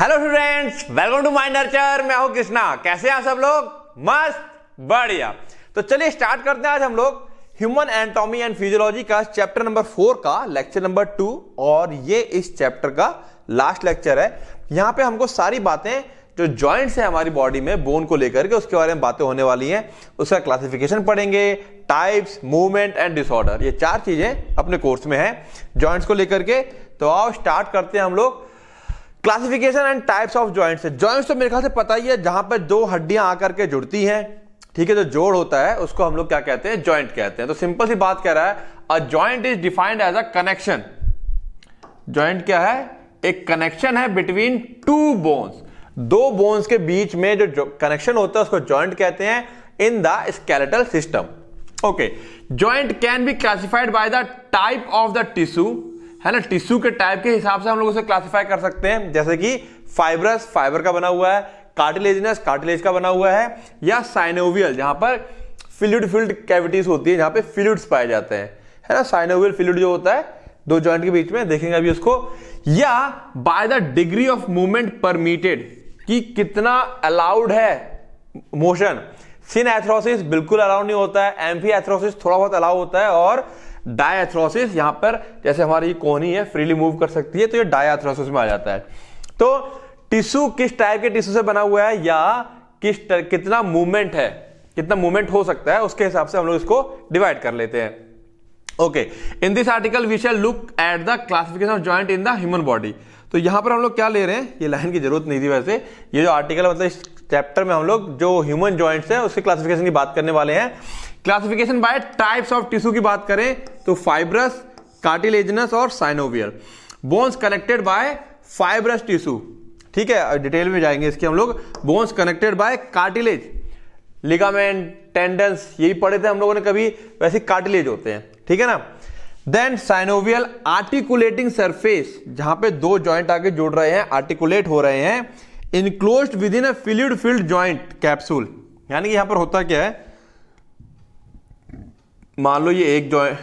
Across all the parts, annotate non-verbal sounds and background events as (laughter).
Hello students welcome to my nurture मैं हूं कृष्णा कैसे हैं सब लोग मस्त बढ़िया तो चलिए स्टार्ट करते हैं आज हम लोग ह्यूमन एनाटॉमी एंड फिजियोलॉजी का चैप्टर नंबर फोर का लेक्चर नंबर टू और ये इस चैप्टर का लास्ट लेक्चर है यहाँ पे हमको सारी बातें जो जॉइंट्स हैं हमारी बॉडी में बोन को लेकर के उसके बारे में बातें होने वाली हैं उसका क्लासिफिकेशन पढ़ेंगे टाइप्स मूवमेंट एंड डिसऑर्डर ये चार चीज़ें अपने कोर्स में हैं जॉइंट्स को लेकर के तो आओ स्टार्ट करते हैं हम लोग classification and types of joints joints तो मेरे ख्याल से पता ही है जहां पर दो हड्डियां आकर के जुड़ती हैं ठीक है जो जोड़ होता है उसको हम लोग क्या कहते हैं ज्वाइंट कहते हैं तो सिंपल सी बात कह रहा है a joint is defined as a connection joint क्या है एक कनेक्शन है बिटवीन टू बोन्स दो बोन्स के बीच में जो कनेक्शन होता है उसको ज्वाइंट कहते हैं in the skeletal system okay joint can be classified by the type of the tissue है ना टिश्यू के टाइप के हिसाब से हम लोग उसे क्लासिफाई कर सकते हैं जैसे कि फाइबरस फाइबर का बना हुआ है कार्टिलेजनस कार्टिलेज का बना हुआ है या साइनोवियल जहां पर फिल्यूड फिल्ड कैविटीज होती है जहां पे फिल्यूड्स पाए जाते हैं है ना साइनोवियल फिल्यूड जो होता है दो जॉइंट के बीच में देखेंगे अभी उसको या by the degree of movement permitted कि कितना अलाउड है मोशन सिन एथ्रोसिस बिल्कुल अलाउड नहीं होता है एम्फी एथ्रोसिस थोड़ा बहुत अलाउ होता है और डायथ्रोसिस यहां पर जैसे हमारी कोहनी है फ्रीली मूव कर सकती है तो ये डायथ्रोसिस में आ जाता है तो टिश्यू किस टाइप के टिश्यू से बना हुआ है या किस कितना मूवमेंट है कितना मूवमेंट हो सकता है उसके हिसाब से हम लोग इसको डिवाइड कर लेते हैं okay in this article we shall look at the classification of joint in the human body तो यहां पर हम लोग क्या ले रहे हैं ये लाइन की जरूरत नहीं थी वैसे ये जो आर्टिकल मतलब इस चैप्टर में हम लोग जो ह्यूमन ज्वाइंट्स है उसके क्लासिफिकेशन की बात करने वाले हैं classification by types of tissue की बात करें तो फाइब्रस कार्टिलेजनस और synovial bones connected by fibrous tissue ठीक है डिटेल में जाएंगे इसके हम लोग bones connected by cartilage ligament tendons यही पढ़े थे हम लोगों ने कभी वैसे कार्टिलेज होते हैं ठीक है ना देन साइनोवियल आर्टिकुलेटिंग सरफेस जहां पे दो जॉइंट आगे जुड़ रहे हैं आर्टिकुलेट हो रहे हैं enclose within a filled joint capsule यानी कि यहां पर होता क्या है मान लो ये एक जॉय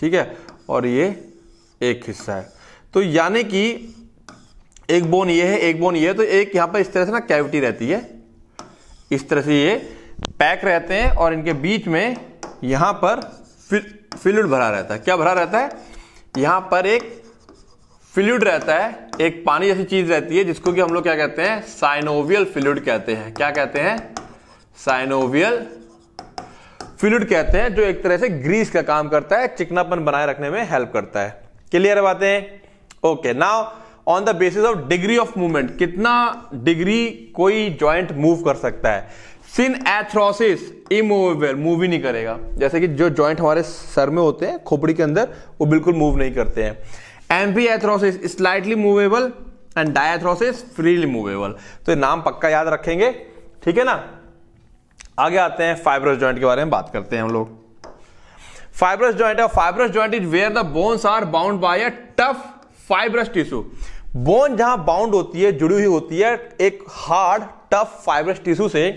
ठीक है और ये एक हिस्सा है तो यानी कि एक बोन ये है एक बोन ये है तो एक यहां पर इस तरह से ना कैविटी रहती है इस तरह से ये पैक रहते हैं और इनके बीच में यहां पर फिल्यूड भरा रहता है क्या भरा रहता है यहां पर एक फिल्यूड रहता है एक पानी जैसी चीज रहती है जिसको कि हम लोग क्या कहते हैं साइनोवियल फिलुड कहते हैं क्या कहते हैं साइनोवियल फ्लूड कहते हैं जो एक तरह से ग्रीस का काम करता है चिकनापन बनाए रखने में हेल्प करता है क्लियर है बातें okay now on the basis of degree of movement कितना डिग्री कोई ज्वाइंट मूव कर सकता है सिन एथ्रोसिस इमूवेबल मूव ही नहीं करेगा जैसे कि जो ज्वाइंट हमारे सर में होते हैं खोपड़ी के अंदर वो बिल्कुल मूव नहीं करते हैं amphiarthrosis slightly movable and diarthrosis freely movable तो नाम पक्का याद रखेंगे ठीक है ना आगे आते हैं फाइब्रस ज्वाइंट के बारे में बात करते हैं हम लोग फाइब्रस ज्वाइंट और fibrous joint is where the bones are bound by a tough fibrous tissue bone जहां बाउंड होती है जुड़ी हुई होती है एक हार्ड टफ फाइब्रस टिश्यू से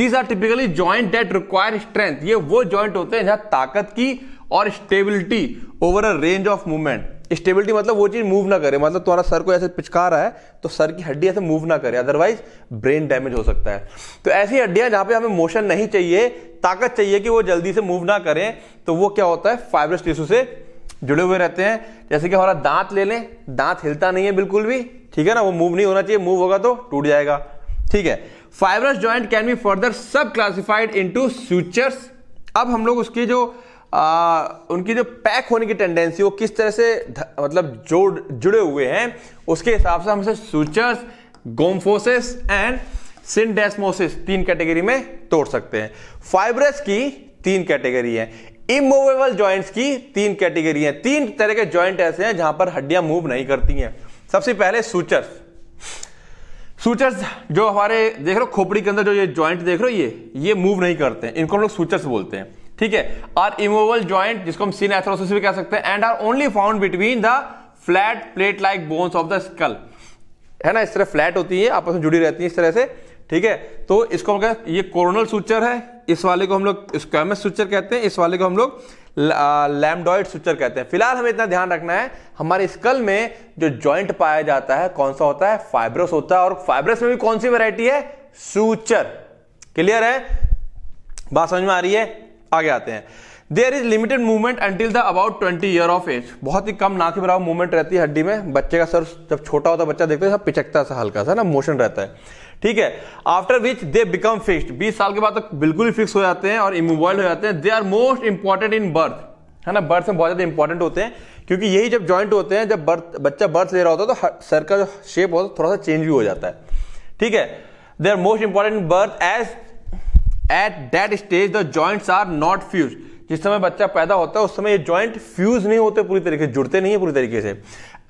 these are typically joint that require strength ये वो ज्वाइंट होते हैं जहां ताकत की और stability over a range of movement stability मतलब वो चीज़ मूव ना करे मतलब तुम्हारा सर को ऐसे पिचका रहा है तो सर की हड्डी ऐसे मूव ना करे अदरवाइज ब्रेन डैमेज हो सकता है तो ऐसी हड्डियां जहां पे हमें मोशन नहीं चाहिए ताकत चाहिए कि वो जल्दी से मूव ना करें तो वो क्या होता है फाइब्रस टिश्यू से जुड़े हुए रहते हैं जैसे कि हमारा दांत ले लें दांत हिलता नहीं है बिल्कुल भी ठीक है ना वो मूव नहीं होना चाहिए मूव होगा तो टूट जाएगा ठीक है fibrous joint can be further sub classified into sutures अब हम लोग उसकी जो आ, उनकी जो पैक होने की टेंडेंसी वो किस तरह से मतलब जोड़ जुड़े हुए हैं उसके हिसाब से हमसे सूचर्स गोम्फोसिस एंड सिंडेस्मोसिस तीन कैटेगरी में तोड़ सकते हैं फाइब्रस की तीन कैटेगरी है इमूवेबल जॉइंट्स की तीन कैटेगरी है तीन तरह के जॉइंट ऐसे हैं जहां पर हड्डियां मूव नहीं करती हैं सबसे पहले सूचर्स सूचर्स जो हमारे देख रहे हो खोपड़ी के अंदर जो ये जॉइंट देख रहे हो ये ये मूव नहीं करते हैं इनको हम लोग सूचर्स बोलते हैं ठीक है आर इमोवल ज्वाइंट जिसको हम सीन सीनेथ्रोसिस भी कह सकते हैं and are only found between the flat plate like bones of the skull है ना इस तरह फ्लैट होती है आपस में जुड़ी रहती है इस तरह से ठीक है तो इसको हम कहते ये कोरोनल सूचर है इस वाले को हम लोग स्कैमस सूचर कहते हैं इस वाले को हम लोग लैमडॉइड सूचर कहते हैं फिलहाल हमें इतना ध्यान रखना है हमारे स्कल में जो जॉइंट पाया जाता है कौन सा होता है फाइब्रस होता है और फाइब्रस में भी कौन सी वेरायटी है सूचर क्लियर है बात समझ में आ रही है आगे आते हैं there is limited movement until the about twenty year of age बहुत ही कम ना के बराबर मूवमेंट रहती है हड्डी में बच्चे का सर जब छोटा होता है बच्चा देखते हैं पिचकता सा हल्का सा ना मोशन रहता है ठीक है after which they become fixed बीस साल के बाद तो बिल्कुल ही फिक्स हो जाते हैं और इमोबाइल हो जाते हैं they are most important in birth है ना बर्थ में बहुत ज्यादा इंपॉर्टेंट होते हैं क्योंकि यही जब ज्वाइंट होते हैं जब बर्थ बच्चा बर्थ ले रहा होता है तो सर का जो शेप होता है थोड़ा सा चेंज भी हो जाता है ठीक है they are most important birth as at that stage the joints are not fuse जिस समय बच्चा पैदा होता है उस समय ये ज्वाइंट फ्यूज नहीं होते पूरी तरीके से जुड़ते नहीं है पूरी तरीके से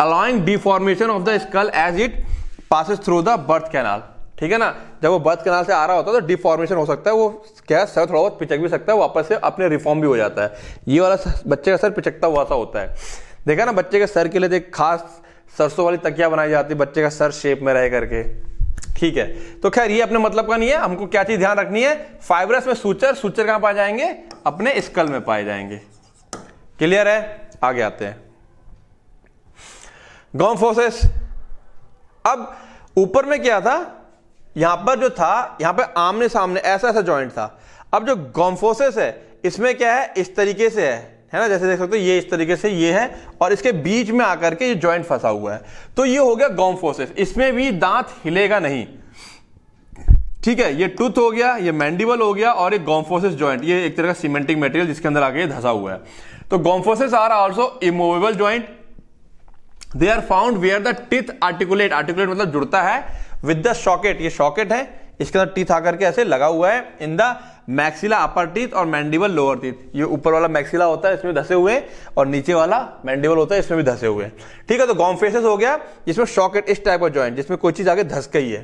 allowing deformation of the skull as it passes through the birth canal ठीक है ना जब वो बर्थ कैनाल से आ रहा होता है तो डिफॉर्मेशन हो सकता है वो क्या सर थोड़ा बहुत पिचक भी सकता है वापस से अपने रिफॉर्म भी हो जाता है ये वाला बच्चे का सर पिचकता हुआ सा होता है देखा ना बच्चे के सर के लिए तो एक खास सरसों वाली तकिया बनाई जाती है बच्चे का सर शेप में रह करके ठीक है तो खैर ये अपने मतलब का नहीं है हमको क्या चीज ध्यान रखनी है फाइबरस में सूचर सूचर कहां पाए जाएंगे अपने स्कल में पाए जाएंगे क्लियर है आगे आते हैं गॉम्फोसिस अब ऊपर में क्या था यहां पर जो था यहां पर आमने सामने ऐसा ऐसा ज्वाइंट था अब जो गॉम्फोसेस है इसमें क्या है इस तरीके से है है ना जैसे देख सकते हो ये इस तरीके से ये है और इसके बीच में आकर के ये ज्वाइंट फंसा हुआ है तो ये हो गया गॉम्फोसिस इसमें भी दांत हिलेगा नहीं ठीक है ये टूथ हो गया ये मैंडिबल हो गया और एक गॉम्फोसिस ज्वाइंट ये एक तरह का सीमेंटिक मेटेरियल जिसके अंदर आके धसा हुआ है तो gomphosis are also immovable joint they are found where the teeth articulate articulate मतलब जुड़ता है विद द शॉकेट ये शॉकेट है इसके अंदर टीथ आकर के ऐसे लगा हुआ है in the maxilla upper teeth और मैंडिबल लोअर टीथ ये ऊपर वाला मैक्सिला होता है इसमें धसे हुए और नीचे वाला मैंडिबल होता है इसमें भी धसे हुए ठीक है तो गॉम्फेसिस हो गया जिसमें शॉकेट इस टाइप का ज्वाइंट जिसमें कोई चीज आगे धस गई है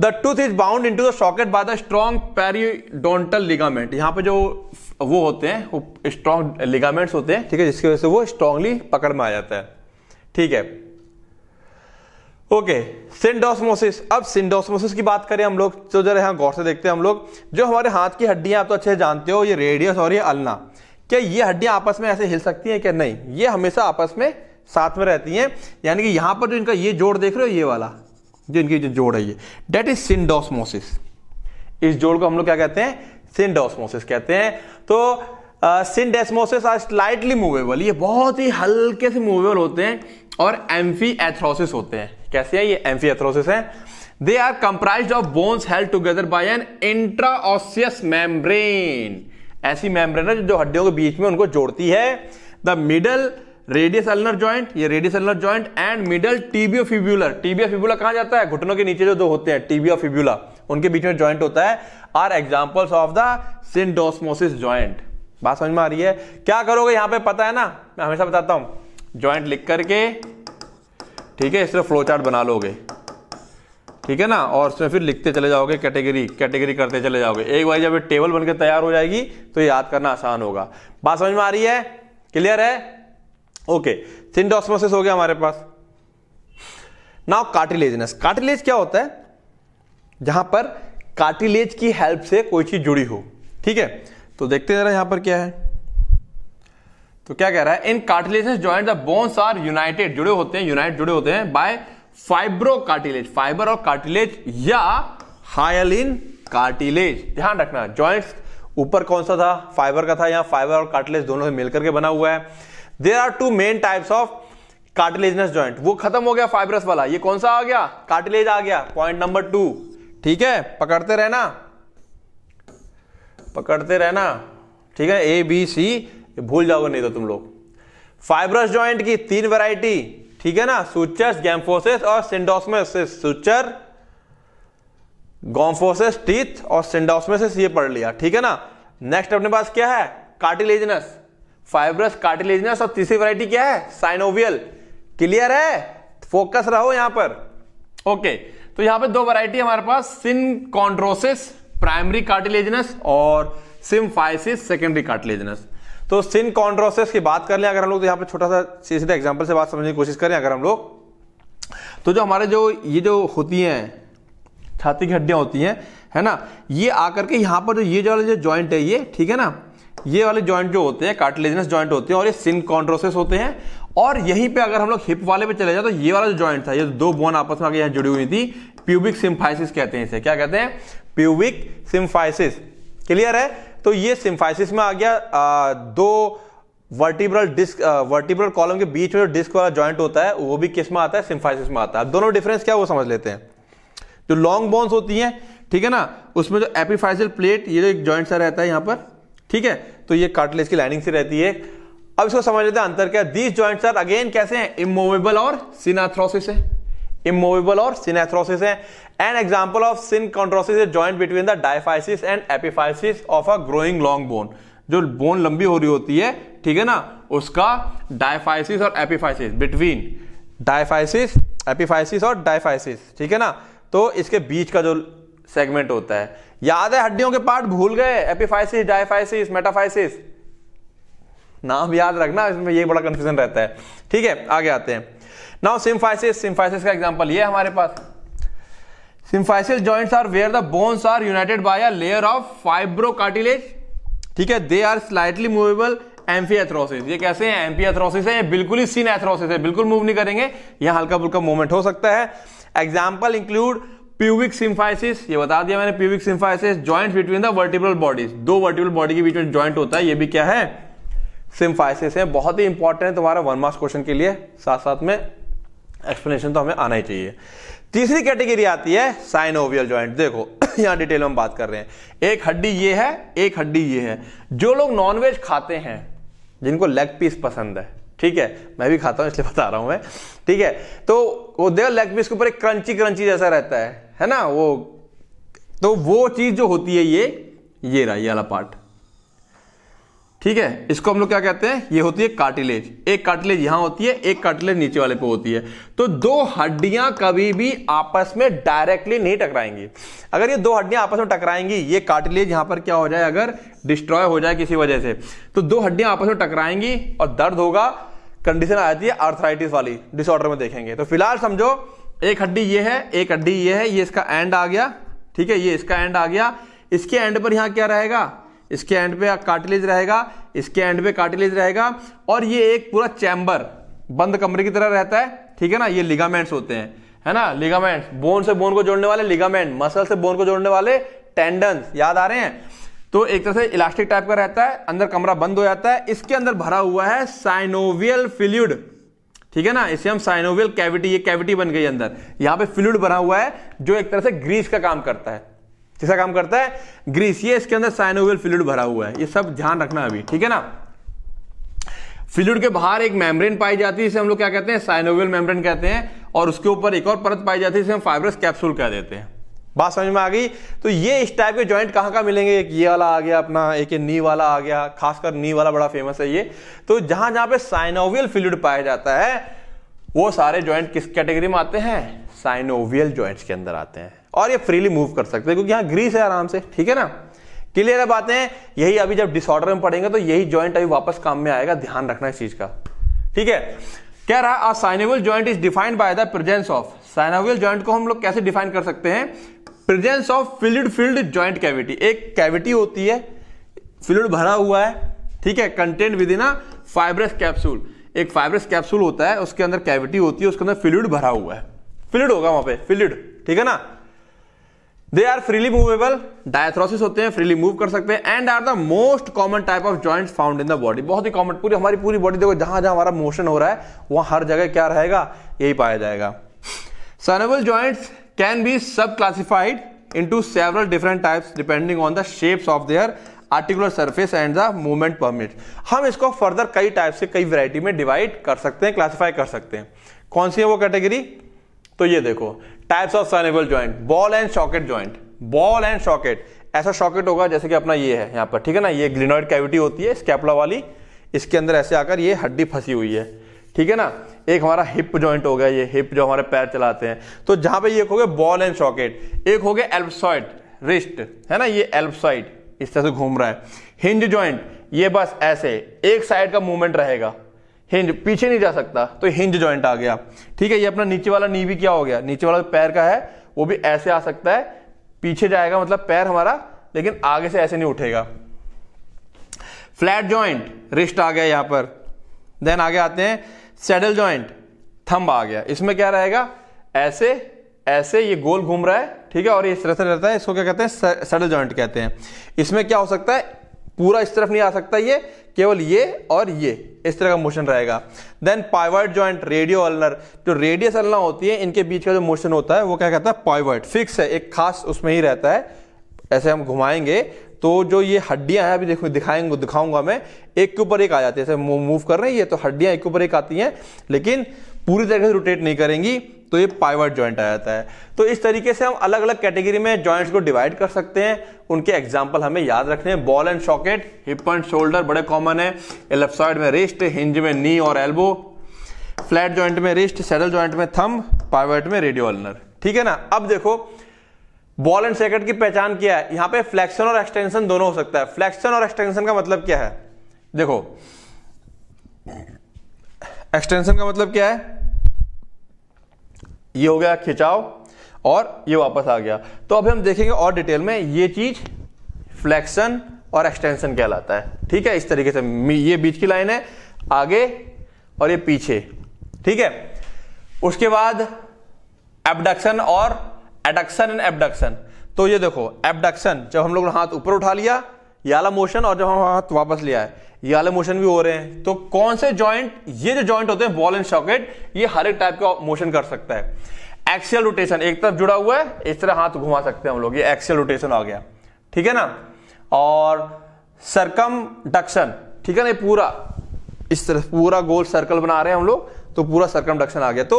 the tooth is bound into the socket by the strong periodontal ligament यहाँ पे जो वो होते हैं स्ट्रॉन्ग लिगामेंट्स होते हैं ठीक है जिसकी वजह से वो स्ट्रांगली पकड़ में आ जाता है ठीक है ओके सिंडोसमोसिस अब सिंडोसमोसिस की बात करें हम लोग तो जरा यहाँ गौर से देखते हैं हम लोग जो हमारे हाथ की हड्डियां आप तो अच्छे जानते हो ये रेडियस और ये अलना क्या ये हड्डियां आपस में ऐसे हिल सकती हैं क्या नहीं ये हमेशा आपस में साथ में रहती हैं यानी कि यहाँ पर जो इनका ये जोड़ देख रहे हो ये वाला जो इनकी जो जोड़ है ये डेट इज सिंडोसमोसिस इस जोड़ को हम लोग क्या कहते हैं सिंडोसमोसिस कहते हैं तो सिंडेसमोसिस आर स्लाइटली मूवेबल ये बहुत ही हल्के से मूवेबल होते हैं और एम्फी एथ्रोसिस होते हैं कैसे है ये एम्फी एथ्रोसिस है they are comprise of bones held together by an interosseous membrane ऐसी मैमब्रेन है जो हड्डियों के बीच में उनको जोड़ती है the middle radius ulnar joint ये radius ulnar joint and middle tibiofibular tibia fibula कहा जाता है घुटनों के नीचे जो दो होते हैं टीबियो फिब्यूला उनके बीच में ज्वाइंट होता है are examples of the syndesmosis joint बात समझ में आ रही है क्या करोगे यहां पे पता है ना मैं हमेशा बताता हूं ज्वाइंट लिख करके ठीक है इससे फ्लो चार्ट बना लोगे ठीक है ना और उसमें फिर लिखते चले जाओगे कैटेगरी कैटेगरी करते चले जाओगे एक बार जब ये टेबल बनकर तैयार हो जाएगी तो याद करना आसान होगा बात समझ में आ रही है क्लियर है ओके सिंडोस्मोसिस हो गया हमारे पास नाउ कार्टिलेजनेस कार्टिलेज क्या होता है जहां पर कार्टिलेज की हेल्प से कोई चीज जुड़ी हो ठीक है तो देखते जरा यहां पर क्या है तो क्या कह रहा है in cartilages joint the bones are united जुड़े होते हैं यूनाइट जुड़े होते हैं बाय फाइब्रो कार्टिलेज फाइबर और कार्टिलेज या हायलिन कार्टिलेज ध्यान रखना ज्वाइंट्स ऊपर कौन सा था फाइबर का था या फाइबर और कार्टिलेज दोनों से मिलकर के बना हुआ है there are two main types of cartilaginous joint वो खत्म हो गया फाइबरस वाला ये कौन सा आ गया कार्टिलेज आ गया पॉइंट नंबर टू ठीक है पकड़ते रहना पकड़ते रहना ठीक है ए बी सी ये भूल जाओगे नहीं तो तुम लोग फाइब्रस ज्वाइंट की तीन वैरायटी ठीक है ना सूचर्स गैम्फोसिस और सिंडोसमेसिस सूचर टीथ और सिंडोसमेसिस ये पढ़ लिया ठीक है ना नेक्स्ट अपने पास क्या है कार्टिलेजनस फाइब्रस कार्टिलेजनस और तीसरी वैरायटी क्या है साइनोवियल क्लियर है फोकस रहो यहां पर ओके तो यहां पे दो वैरायटी हमारे पास कॉन्ड्रोसिस प्राइमरी कार्टिलेजनस और सिम्फाइसिस सेकेंडरी कार्टिलेजनस तो सिन कॉन्ट्रोसेस की बात कर लें अगर हम लोग तो यहाँ पर छोटा सा सीधे एग्जाम्पल से बात समझने की कोशिश करें अगर हम लोग तो जो हमारे जो ये जो होती हैं छाती की हड्डियाँ होती हैं है ना ये आकर के यहाँ पर जो ये जो वाला जो जॉइंट है ये ठीक है ना ये वाले जॉइंट जो होते हैं कार्टिलेजनस जॉइंट होते हैं और ये सिन कॉन्ट्रोसेस होते हैं और यहीं पे अगर हम लोग हिप वाले पे चले जाए तो ये वाला जो जॉइंट था ये दो बोन आपस में आगे यहाँ जुड़ी हुई थी प्यूबिक सिम्फाइसिस कहते हैं इसे क्या कहते हैं प्यूबिक सिम्फाइसिस क्लियर है तो ये सिम्फाइसिस में आ गया आ, दो वर्टिब्रल डिस्क वर्टिब्रल कॉलम के बीच में जो डिस्क वाला ज्वाइंट होता है वो भी किस में आता है सिम्फाइसिस में आता है अब दोनों डिफरेंस क्या वो समझ लेते हैं जो लॉन्ग बोन्स होती हैं ठीक है ना उसमें जो एपिफाइसियल प्लेट ये जो एक जॉइंट सा रहता है यहाँ पर ठीक है तो ये कार्टिलेज की लाइनिंग से रहती है अब इसको समझ लेते हैं अंतर क्या दीज ज्वाइंट्स आर अगेन कैसे हैं इमोवेबल और सिनाथ्रोसिस है इमोवेबल और सिनाथ्रोसिस है an example of synchondrosis joint between the diaphysis and epiphysis of a growing long bone जो बोन लंबी हो रही होती है ठीक है ना उसका डायफाइसिस और एपिफाइसिस बिटवीन डायफाइसिस एपिफाइसिस और डायफाइसिस ठीक है ना तो इसके बीच का जो सेगमेंट होता है याद है हड्डियों के पार्ट भूल गए एपिफाइसिस डायफाइसिस मेटाफाइसिस नाम याद रखना इसमें ये बड़ा कंफ्यूजन रहता है ठीक है आगे आते हैं नाउ सिम्फाइसिस सिम्फाइसिस का एग्जाम्पल ये हमारे पास symphysis joints are where the bones are united by a layer of fibrocartilage ठीक है they are slightly movable amphiarthrosis ये कैसे हैं एम्फीएथ्रोसिस है ये बिल्कुल ही सीन है बिल्कुल मूव नहीं करेंगे यहां हल्का फुल्का मूवमेंट हो सकता है एग्जाम्पल इंक्लूड प्यूबिक सिंफाइसिस ये बता दिया मैंने pubic symphysis joint between the vertebral bodies दो वर्टिब्रल बॉडी के बीच में जॉइंट होता है ये भी क्या है सिंफाइसिस है बहुत ही इंपॉर्टेंट है तुम्हारा वन मार्क्स क्वेश्चन के लिए साथ साथ में एक्सप्लेनेशन तो हमें आना ही चाहिए तीसरी कैटेगरी आती है साइनोवियल ज्वाइंट देखो (coughs) यहां डिटेल में बात कर रहे हैं एक हड्डी ये है एक हड्डी ये है जो लोग नॉनवेज खाते हैं जिनको लेग पीस पसंद है ठीक है मैं भी खाता हूं इसलिए बता रहा हूं मैं ठीक है तो वो देखो लेग पीस के ऊपर एक क्रंची क्रंची जैसा रहता है है ना वो तो वो चीज़ जो होती है ये ये रहा ये वाला पार्ट ठीक है इसको हम लोग क्या कहते हैं ये होती है कार्टिलेज एक कार्टिलेज यहां होती है एक कार्टिलेज नीचे वाले पे होती है तो दो हड्डियां कभी भी आपस में डायरेक्टली नहीं टकराएंगी अगर ये दो हड्डियां आपस में टकराएंगी ये कार्टिलेज यहां पर क्या हो जाए अगर डिस्ट्रॉय हो जाए किसी वजह से तो दो हड्डियां आपस में टकराएंगी और दर्द होगा कंडीशन आ जाती है अर्थराइटिस वाली डिसऑर्डर में देखेंगे तो फिलहाल समझो एक हड्डी ये है एक हड्डी ये है ये इसका एंड आ गया ठीक है ये इसका एंड आ गया इसके एंड पर यहां क्या रहेगा इसके एंड पे कार्टिलेज रहेगा इसके एंड पे कार्टिलेज रहेगा और ये एक पूरा चैम्बर बंद कमरे की तरह रहता है ठीक है ना ये लिगामेंट्स होते हैं है ना लिगामेंट बोन से बोन को जोड़ने वाले लिगामेंट मसल से बोन को जोड़ने वाले टेंडन याद आ रहे हैं तो एक तरह से इलास्टिक टाइप का रहता है अंदर कमरा बंद हो जाता है इसके अंदर भरा हुआ है साइनोवियल फिल्यूड ठीक है ना इसे हम साइनोवियल कैविटी ये कैविटी बन गई अंदर यहां पे फिल्यूड भरा हुआ है जो एक तरह से ग्रीस का काम करता है कैसा काम करता है ग्रीस ये इसके अंदर साइनोवियल फ्लूड भरा हुआ है ये सब ध्यान रखना अभी ठीक है ना फ्लूड के बाहर एक मेम्ब्रेन पाई जाती है इसे हम लोग क्या कहते हैं साइनोवियल मेम्ब्रेन कहते हैं और उसके ऊपर एक और परत पाई जाती है इसे हम फाइब्रस कैप्सूल कह देते हैं बात समझ में आ गई तो ये इस टाइप के जॉइंट कहां कहां मिलेंगे एक ये वाला आ गया अपना एक ये नी वाला आ गया खासकर नी वाला बड़ा फेमस है ये तो जहां जहां पे साइनोवियल फ्लूड पाया जाता है वो सारे जॉइंट किस कैटेगरी में आते हैं साइनोवियल जॉइंट्स के अंदर आते हैं और ये फ्रीली मूव कर सकते हैं क्योंकि यहाँ ग्रीस है आराम से ठीक है ना क्लियर है बातें यही अभी जब डिसऑर्डर में पड़ेंगे तो यही ज्वाइंट अभी वापस काम में आएगा ध्यान रखना इस चीज का ठीक है क्या रहा synovial joint is defined by the presence of synovial joint को हम लोग कैसे डिफाइन कर सकते हैं presence of filled filled joint cavity एक कैविटी होती है फिल्ड भरा हुआ है ठीक है contained within a fibrous capsule एक फाइब्रस कैप्सूल होता है उसके अंदर कैविटी होती है उसके अंदर फिल्ड भरा हुआ है फिल्ड होगा वहां पे फिल्ड ठीक है ना they are freely movable diarthrosis होते हैं फ्रीली मूव कर सकते हैं and are the most common type of joint found in the body बहुत ही कॉमन पूरी हमारी पूरी बॉडी देखो जहां जहां हमारा मोशन हो रहा है वहां हर जगह क्या रहेगा यही पाया जाएगा synovial joint can be sub classified to several different types depending on the shapes of their articular surface and the movement permit हम इसको फर्दर कई टाइप से कई वेराइटी में डिवाइड कर सकते हैं क्लासीफाई कर सकते हैं कौन सी है वो कैटेगरी तो ये देखो types of synovial joint ball and socket joint ball and socket ऐसा शॉकेट होगा जैसे कि अपना ये है यहाँ पर ठीक है ना ये ग्लिनॉइड कैविटी होती है स्कैपला वाली इसके अंदर ऐसे आकर ये हड्डी फंसी हुई है ठीक है ना एक हमारा हिप जॉइंट हो गया ये हिप जो हमारे पैर चलाते हैं तो जहां पे ये हो गया बॉल एंड शॉकेट एक हो गया एल्बसॉइड रिस्ट है ना ये एल्बसॉइड इस तरह से घूम रहा है हिंज जॉइंट ये बस ऐसे एक साइड का मूवमेंट रहेगा हिंज पीछे नहीं जा सकता तो हिंज ज्वाइंट आ गया ठीक है ये अपना नीचे वाला नी भी क्या हो गया नीचे वाला पैर का है वो भी ऐसे आ सकता है पीछे जाएगा मतलब पैर हमारा लेकिन आगे से ऐसे नहीं उठेगा फ्लैट ज्वाइंट रिस्ट आ गया यहां पर देन आगे आते हैं सेडल ज्वाइंट थंब आ गया इसमें क्या रहेगा ऐसे ऐसे ये गोल घूम रहा है ठीक है और ये इस तरह से रहता है इसको क्या कहते हैं सेडल ज्वाइंट कहते हैं इसमें क्या हो सकता है पूरा इस तरफ नहीं आ सकता ये केवल ये और ये इस तरह का मोशन रहेगा then pivot joint radio ulnar जो रेडियस अल्ना होती है इनके बीच का जो मोशन होता है वो क्या कहता है पाइवर्ट फिक्स है एक खास उसमें ही रहता है ऐसे हम घुमाएंगे तो जो ये हड्डियां हैं अभी देखो दिखाएंगे दिखाऊंगा मैं एक के ऊपर एक आ जाती है ऐसे मूव कर रहे हैं ये तो हड्डियां एक के ऊपर एक आती हैं लेकिन पूरी तरीके से रोटेट नहीं करेंगी तो ये पाइवट जॉइंट आ जाता है तो इस तरीके से हम अलग अलग कैटेगरी में जॉइंट्स को डिवाइड कर सकते हैं उनके एग्जाम्पल हमें याद रखने हैं ball and socket hip and shoulder बड़े कॉमन है लेफ्ट में रिस्ट हिंज में नी और एल्बो फ्लैट जॉइंट में रिस्ट सेडल जॉइंट में थम पाइवट में रेडियो अल्नर ठीक है ना अब देखो बॉल एंड सेकेट की पहचान क्या है यहां पे फ्लेक्शन और एक्सटेंशन दोनों हो सकता है फ्लेक्शन और एक्सटेंशन का मतलब क्या है देखो एक्सटेंशन का मतलब क्या है ये हो गया खिंचाव और ये वापस आ गया तो अभी हम देखेंगे और डिटेल में ये चीज फ्लेक्शन और एक्सटेंशन कहलाता है ठीक है इस तरीके से ये बीच की लाइन है आगे और ये पीछे ठीक है उसके बाद एबडक्शन और एडक्शन एंड एबडक्शन तो ये देखो एबडक्शन जब हम लोग हाथ ऊपर उठा लिया ये वाला मोशन और जब हम हाथ वापस लिया है ये वाले मोशन भी हो रहे हैं तो कौन से जॉइंट ये जो जॉइंट होते हैं बॉल एंड सॉकेट ये हर एक टाइप का मोशन कर सकता है एक्सियल रोटेशन एक तरफ जुड़ा हुआ है इस तरह हाथ घुमा सकते हैं हम लोग ये एक्सियल रोटेशन आ गया ठीक है ना और सरकम डक्शन ठीक है ना पूरा इस तरह पूरा गोल सर्कल बना रहे हैं हम लोग तो पूरा सर्कम डक्शन आ गया तो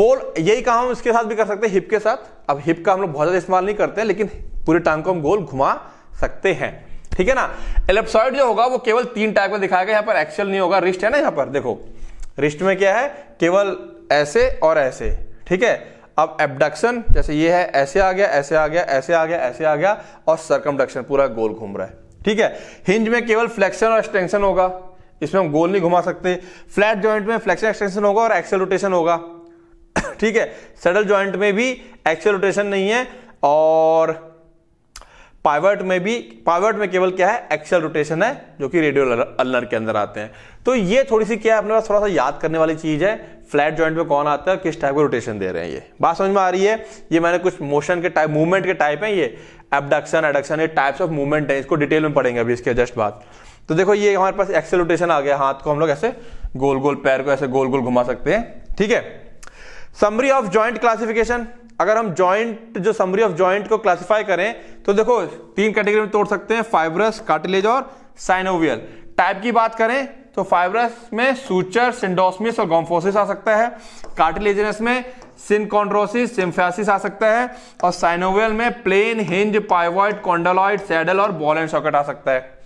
बोल यही काम हम इसके साथ भी कर सकते हैं हिप के साथ अब हिप का हम लोग बहुत ज्यादा इस्तेमाल नहीं करते हैं लेकिन पूरे टांग को हम गोल घुमा सकते हैं ठीक है ना एलेप्सॉइड जो होगा वो केवल तीन टाइप का दिखाएगा यहां पर एक्सेल नहीं होगा रिस्ट है ना यहां पर देखो रिस्ट में क्या है केवल ऐसे और ऐसे ठीक है अब एबडक्शन जैसे ये है ऐसे आ गया ऐसे आ गया ऐसे आ गया ऐसे आ गया और सरकमडक्शन पूरा गोल घूम रहा है ठीक है हिंज में केवल फ्लेक्शन और एक्सटेंशन होगा इसमें हम गोल नहीं घुमा सकते फ्लैट जॉइंट में फ्लेक्शन एक्सटेंशन होगा और एक्सेल रोटेशन होगा (coughs) ठीक है सडल जॉइंट में भी एक्सेल रोटेशन नहीं है और पाइवट में भी पाइवट में केवल क्या है एक्सल रोटेशन है जो कि रेडियो अलर के अंदर आते हैं तो ये थोड़ी सी क्या है अपने पास थोड़ा सा याद करने वाली चीज है फ्लैट जॉइंट में कौन आता है किस टाइप का रोटेशन दे रहे हैं ये बात समझ में आ रही है ये मैंने कुछ मोशन के टाइप मूवमेंट के टाइप है ये एबडक्शन एडक्शन ये टाइप्स ऑफ मूवमेंट है इसको डिटेल में पढ़ेंगे अभी इसके जस्ट बाद तो देखो ये हमारे पास एक्सल रोटेशन आ गया हाथ को हम लोग ऐसे गोल गोल पैर को ऐसे गोल गोल घुमा सकते हैं ठीक है समरी ऑफ ज्वाइंट क्लासिफिकेशन अगर हम जॉइंट जो समरी ऑफ जॉइंट को क्लासिफाई करें तो देखो तीन कैटेगरी में तोड़ सकते हैं फाइब्रस कार्टिलेज और साइनोवियल टाइप की बात करें तो फाइब्रस में सूचर सिंडोसमिस और गोम्फोसिस आ सकता है कार्टिलेजनस में सिनकॉन्ड्रोसिस सिम्फेसिस आ सकता है और साइनोवियल में plane hinge pivot condyloid saddle और बॉल एंड सॉकेट आ सकता है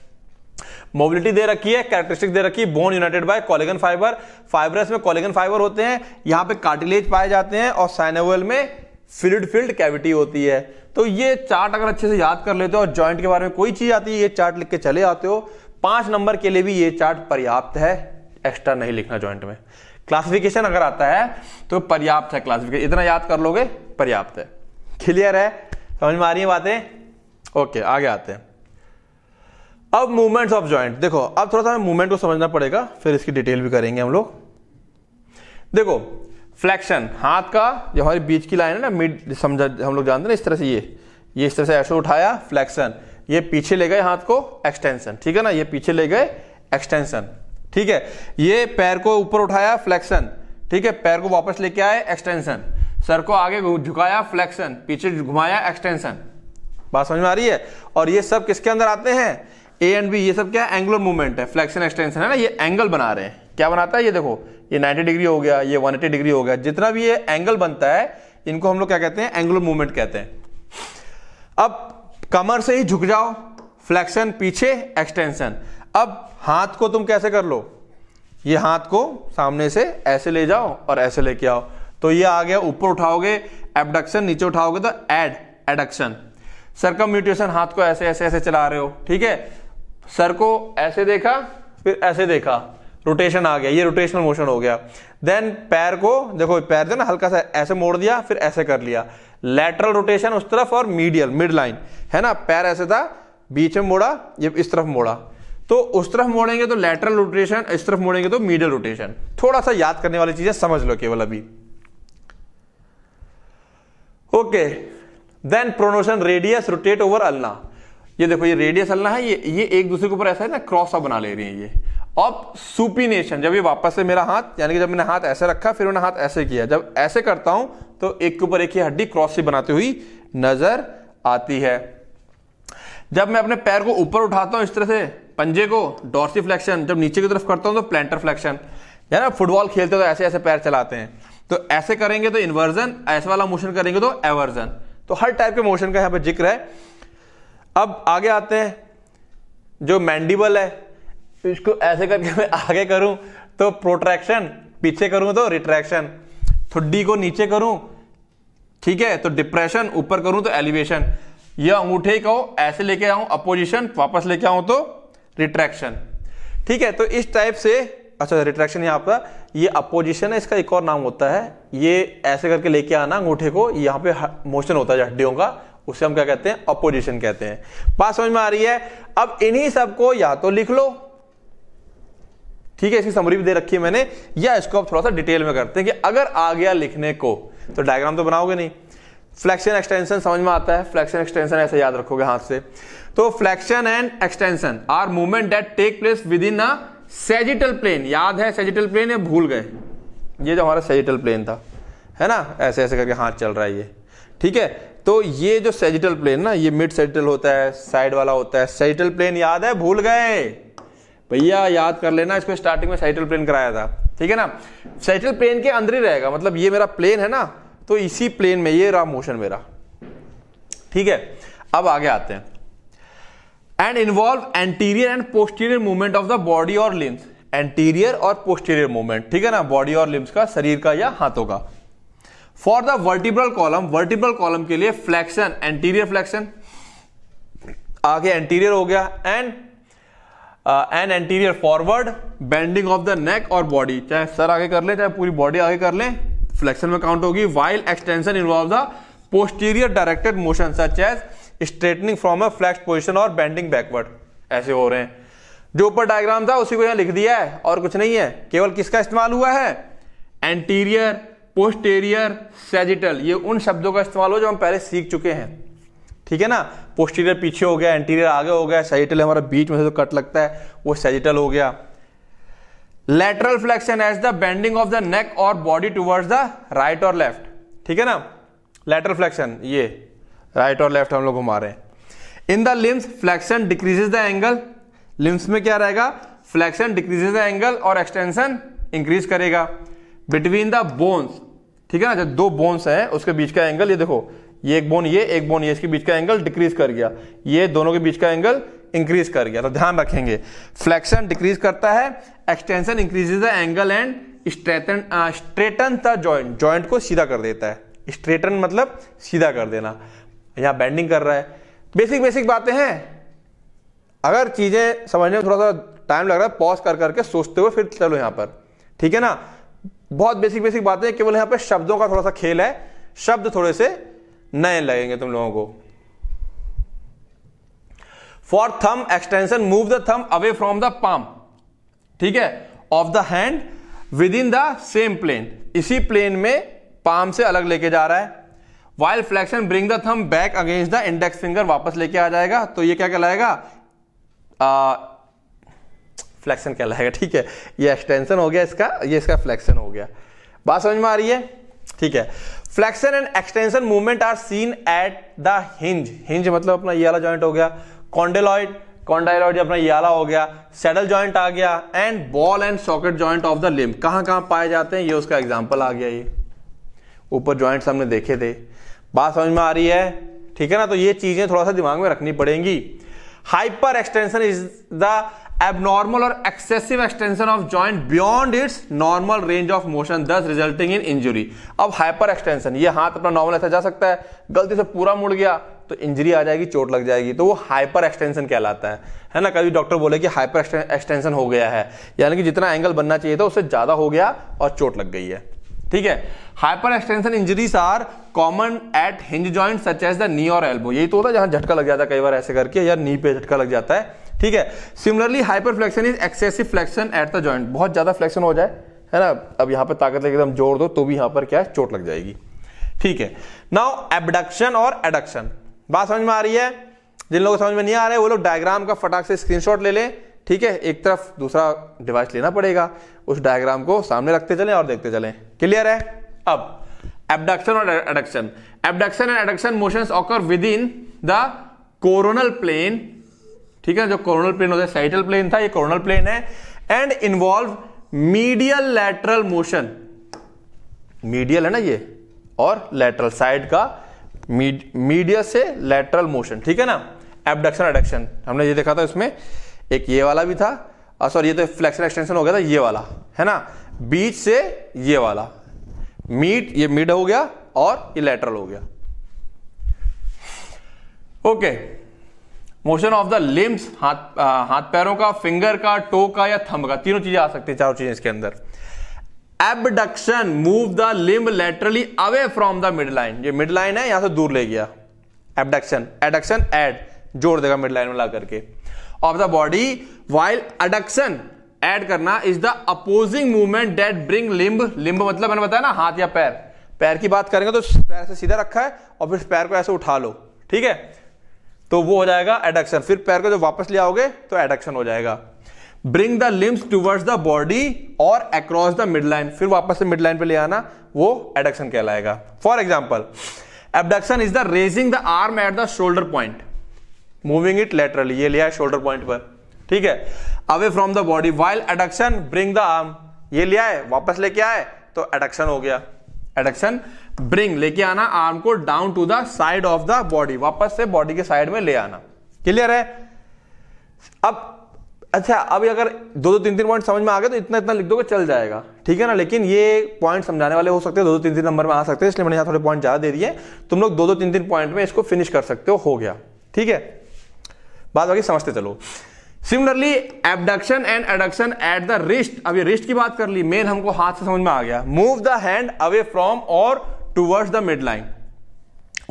मोबिलिटी दे रखी है कैरेक्टरिस्टिक दे रखी है bone united by collagen fibre fibrous में कॉलेगन फाइबर होते हैं यहां पे कार्टिलेज पाए जाते हैं और साइनोवेल में फिलिड फिल्ड कैविटी होती है तो ये चार्ट अगर अच्छे से याद कर लेते हो और ज्वाइंट के बारे में कोई चीज आती है ये चार्ट लिख के चले आते हो पांच नंबर के लिए भी ये चार्ट पर्याप्त है एक्स्ट्रा नहीं लिखना ज्वाइंट में क्लासिफिकेशन अगर आता है तो पर्याप्त है क्लासिफिकेशन इतना याद कर लोगे पर्याप्त है क्लियर है समझ में आ रही है बातें ओके आगे आते हैं अब मूवमेंट्स ऑफ ज्वाइंट देखो अब थोड़ा सा मूवमेंट को समझना पड़ेगा फिर इसकी डिटेल भी करेंगे हम लोग देखो फ्लैक्शन हाथ का जो हमारी बीच की लाइन है ना मिड समझा हम लोग जानते हैं इस तरह से ये ये इस तरह से ऐसे उठाया फ्लैक्शन ये पीछे ले गए हाथ को एक्सटेंशन ठीक है ना ये पीछे ले गए एक्सटेंशन ठीक है ये पैर को ऊपर उठाया फ्लैक्शन ठीक है पैर को वापस लेके आए एक्सटेंशन सर को आगे झुकाया फ्लैक्शन पीछे घुमाया एक्सटेंशन बात समझ में आ रही है और ये सब किसके अंदर आते हैं ए एंड बी ये सब क्या एंगुलर मूवमेंट है फ्लैक्शन एक्सटेंशन है ना ये एंगल बना रहे हैं क्या बनाता है ये देखो ये 90 डिग्री हो गया ये 180 डिग्री हो गया जितना भी ये एंगल बनता है इनको हम लोग क्या कहते हैं एंगुलर मूवमेंट कहते हैं अब कमर से ही झुक जाओ फ्लैक्शन पीछे एक्सटेंशन अब हाथ को तुम कैसे कर लो ये हाथ को सामने से ऐसे ले जाओ और ऐसे लेके आओ तो ये आ गया ऊपर उठाओगे एबडक्शन नीचे उठाओगे तो एड एडक्शन सरकम म्यूटेशन हाथ को ऐसे ऐसे ऐसे चला रहे हो ठीक है सर को ऐसे देखा फिर ऐसे देखा रोटेशन आ गया ये रोटेशनल मोशन हो गया देन पैर को देखो पैर जो ना हल्का सा ऐसे मोड़ दिया फिर ऐसे कर लिया लेटरल रोटेशन उस तरफ और मीडियल मिड लाइन है ना पैर ऐसे था बीच में मोड़ा ये इस तरफ मोड़ा तो उस तरफ मोड़ेंगे तो लेटरल रोटेशन इस तरफ मोड़ेंगे तो मीडियल रोटेशन थोड़ा सा याद करने वाली चीजें समझ लो केवल अभी okay then pronation radius rotate over ulna ये देखो ये रेडियस अलना है ये ये एक दूसरे के ऊपर ऐसा है ना क्रॉस सा बना ले रही है ये अब सुपिनेशन जब ये वापस से मेरा हाथ यानी कि जब मैंने हाथ ऐसे रखा फिर मैंने हाथ ऐसे किया जब ऐसे करता हूं तो एक के ऊपर एक ही हड्डी क्रॉस सी बनाती हुई नजर आती है जब मैं अपने पैर को ऊपर उठाता हूं इस तरह से पंजे को डॉर्सी फ्लैक्शन जब नीचे की तरफ करता हूं तो प्लेंटर फ्लैक्शन यानी फुटबॉल खेलते तो ऐसे ऐसे पैर चलाते हैं तो ऐसे करेंगे तो इन्वर्जन ऐसे वाला मोशन करेंगे तो एवर्जन तो हर टाइप के मोशन का यहां पर जिक्र है अब आगे आते हैं जो मैंडिबल है तो इसको ऐसे करके मैं आगे करूं तो प्रोट्रैक्शन पीछे करूं तो रिट्रैक्शन थुड्डी को नीचे करूं ठीक है तो डिप्रेशन ऊपर करूं तो एलिवेशन या अंगूठे को ऐसे लेके आऊं अपोजिशन वापस लेके आऊं तो रिट्रैक्शन ठीक है तो इस टाइप से अच्छा रिट्रैक्शन यहाँ पर ये अपोजिशन है इसका एक और नाम होता है ये ऐसे करके लेके आना अंगूठे को यहाँ पे मोशन होता है हड्डियों का उसे हम क्या कहते हैं अपोजिशन कहते हैं बात समझ में आ रही है अब इन्हीं सबको या तो लिख लो ठीक है इसकी समरी भी दे रखी है मैंने या इसको आप थोड़ा सा डिटेल में करते हैं कि अगर आ गया लिखने को तो डायग्राम तो बनाओगे नहीं फ्लैक्शन एक्सटेंशन समझ में आता है फ्लैक्शन एक्सटेंशन ऐसे याद रखोगे हाथ से तो flexion and extension are movement that take place within sagittal plane याद है सेजिटल प्लेन या भूल गए ये जो हमारा सेजिटल प्लेन था है ना ऐसे ऐसे करके हाथ चल रहा है ये ठीक है तो ये जो सेजिटल प्लेन ना ये मिड सेजिटल होता है साइड वाला होता है सेजिटल प्लेन याद है भूल गए भैया याद कर लेना इसको स्टार्टिंग में साइटल प्लेन कराया था ठीक है ना साइटल प्लेन के अंदर ही रहेगा मतलब ये मेरा प्लेन है ना तो इसी प्लेन में ये रहा मोशन मेरा ठीक है अब आगे आते हैं and involve anterior and posterior movement of the body और लिम्स एंटीरियर और पोस्टीरियर मूवमेंट ठीक है ना बॉडी और लिम्स का शरीर का या हाथों का for the vertebral column vertebral column के लिए फ्लैक्शन एंटीरियर फ्लैक्शन आगे एंटीरियर हो गया and and anterior forward bending of the neck और बॉडी चाहे सर आगे कर ले चाहे पूरी बॉडी आगे कर ले फ्लेक्शन में काउंट होगी while extension involve the posterior directed motion such as straightening from a flex position और बेंडिंग बैकवर्ड ऐसे हो रहे हैं जो ऊपर डायग्राम था उसी को यहां लिख दिया है और कुछ नहीं है केवल किसका इस्तेमाल हुआ है एंटीरियर पोस्टेरियर सेजिटल ये उन शब्दों का इस्तेमाल हो जो हम पहले सीख चुके हैं ठीक है ना पोस्टीरियर पीछे हो गया एंटीरियर आगे हो गया सेजिटल हमारा बीच में से जो तो कट लगता है वो सेजिटल हो गया lateral flexion as the bending of the neck और बॉडी टूवर्ड्स द राइट और लेफ्ट ठीक है ना लेटरल फ्लेक्शन ये राइट और लेफ्ट हम लोग घुमा रहे हैं in the limbs flexion decreases the angle limbs में क्या रहेगा फ्लेक्शन डिक्रीजेज द एंगल और एक्सटेंशन इंक्रीज करेगा बिटवीन द बोन्स ठीक है ना जो दो बोन्स हैं उसके बीच का एंगल ये देखो ये एक बोन ये एक बोन ये इसके बीच का एंगल डिक्रीज कर गया ये दोनों के बीच का एंगल इंक्रीज कर गया तो ध्यान रखेंगे फ्लेक्शन डिक्रीज करता है extension increases the angle and straighten straighten the joint joint को सीधा कर देता है स्ट्रेटन मतलब सीधा कर देना यहां बेंडिंग कर रहा है बेसिक बेसिक बातें हैं अगर चीज़ें समझने में थोड़ा सा टाइम लग रहा है पॉज कर करके सोचते हुए फिर चलो यहां पर ठीक है ना बहुत बेसिक बेसिक बातें केवल यहां पर शब्दों का थोड़ा सा खेल है शब्द थोड़े से नए लगेंगे तुम लोगों को for thumb extension move the thumb away from the palm ठीक है of the hand within the same plane इसी प्लेन में पाम से अलग लेके जा रहा है while flexion bring the thumb back against the index finger वापस लेके आ जाएगा तो ये क्या कहलाएगा फ्लैक्शन कहलाएगा ठीक है ये एक्सटेंशन हो गया इसका ये इसका फ्लैक्शन हो गया बात समझ में आ रही है ठीक है flexion and extension movement are seen at the hinge hinge मतलब अपना ये वाला जॉइंट हो गया कॉन्डेलॉइड कॉन्डाइलॉइड अपना ये वाला हो गया सेडल जॉइंट आ गया and ball and socket joint of the limb कहां कहां पाए जाते हैं ये उसका एग्जाम्पल आ गया ये ऊपर ज्वाइंट हमने देखे थे बात समझ में आ रही है ठीक है ना तो ये चीजें थोड़ा सा दिमाग में रखनी पड़ेंगी hyperextension is the abnormal और excessive extension of joint beyond its normal range of motion thus resulting in injury अब हाइपर एक्सटेंशन ये हाथ अपना नॉर्मल ऐसा जा सकता है गलती से पूरा मुड़ गया तो इंजरी आ जाएगी चोट लग जाएगी तो वो हाइपर एक्सटेंशन कहलाता है है ना कभी डॉक्टर बोले कि हाइपर एक्सटेंशन हो गया है यानी कि जितना एंगल बनना चाहिए था उससे ज्यादा हो गया और चोट लग गई है ठीक है hyperextension injuries are common at hinge joint such as the knee और एल्बो यही तो होता है जहां झटका लग जाता है कई बार ऐसे करके या नी पे झटका लग जाता है ठीक है similarly hyperflexion is excessive flexion at the joint बहुत ज्यादा फ्लेक्शन हो जाए है ना अब यहां पर ताकत लेकर एकदम जोड़ दो तो भी यहां पर क्या है चोट लग जाएगी ठीक है नाउ एबडक्शन और एडक्शन बात समझ में आ रही है जिन लोगों को समझ में नहीं आ रहा है वो लोग डायग्राम का फटाक से स्क्रीनशॉट ले लें ठीक है एक तरफ दूसरा डिवाइस लेना पड़ेगा उस डायग्राम को सामने रखते चलें और देखते चलें क्लियर है अब एबडक्शन और adduction abduction and adduction motion occur within the coronal plane ठीक है जो कोरोनल प्लेन होता है साइटल प्लेन था ये कोरोनल प्लेन है and involve medial lateral motion medial है ना ये और लैटरल साइड का मीडिया से लैटरल मोशन ठीक है ना एबडक्शन एडक्शन हमने ये देखा था इसमें एक ये वाला भी था और सॉरी ये तो फ्लेक्सर एक्सटेंशन हो गया था ये वाला है ना बीच से ये वाला मीट ये मिड हो गया और ये लेटरल हो गया okay motion of the limbs हाथ आ, हाथ पैरों का फिंगर का टो का या थंब का तीनों चीजें आ सकती है चारों चीजें इसके अंदर abduction move the limb laterally away from the midline ये मिड लाइन है यहां से दूर ले गया एबडक्शन एडक्शन एड जोड़ देगा मिड लाइन में ला करके of the body while adduction add करना is the opposing movement that bring limb limb मतलब मैंने बताया ना हाथ या पैर पैर की बात करेंगे तो पैर से सीधा रखा है और फिर पैर को ऐसे उठा लो ठीक है तो वो हो जाएगा एडक्शन फिर पैर को जब वापस ले आओगे तो एडक्शन हो जाएगा bring the limbs towards the body और अक्रॉस द मिड लाइन फिर वापस से मिड लाइन पर ले आना वो एडक्शन कहलाएगा for example abduction is the raising the arm at the shoulder point moving it lateral ये लिया है शोल्डर पॉइंट पर ठीक है away from the body while adduction bring the arm ये लिया है वापस लेके आए तो एडक्शन हो गया एडक्शन ब्रिंग लेके आना आर्म को down to the side of the body वापस से बॉडी के साइड में ले आना क्लियर है अब अच्छा अभी अगर दो दो तीन तीन पॉइंट समझ में आ गए तो इतना इतना लिख दो चल जाएगा ठीक है ना लेकिन ये पॉइंट समझाने वाले हो सकते हैं दो दो तीन तीन नंबर में आ सकते हैं इसलिए मैंने यहां थोड़े पॉइंट ज़्यादा दे दिए तुम लोग दो दो तीन तीन पॉइंट में इसको फिनिश कर सकते हो हो गया ठीक है बाद बाकी समझते चलो similarly abduction and adduction at the wrist अभी रिस्ट की बात कर ली मेन हमको हाथ से समझ में आ गया move the hand away from और towards the midline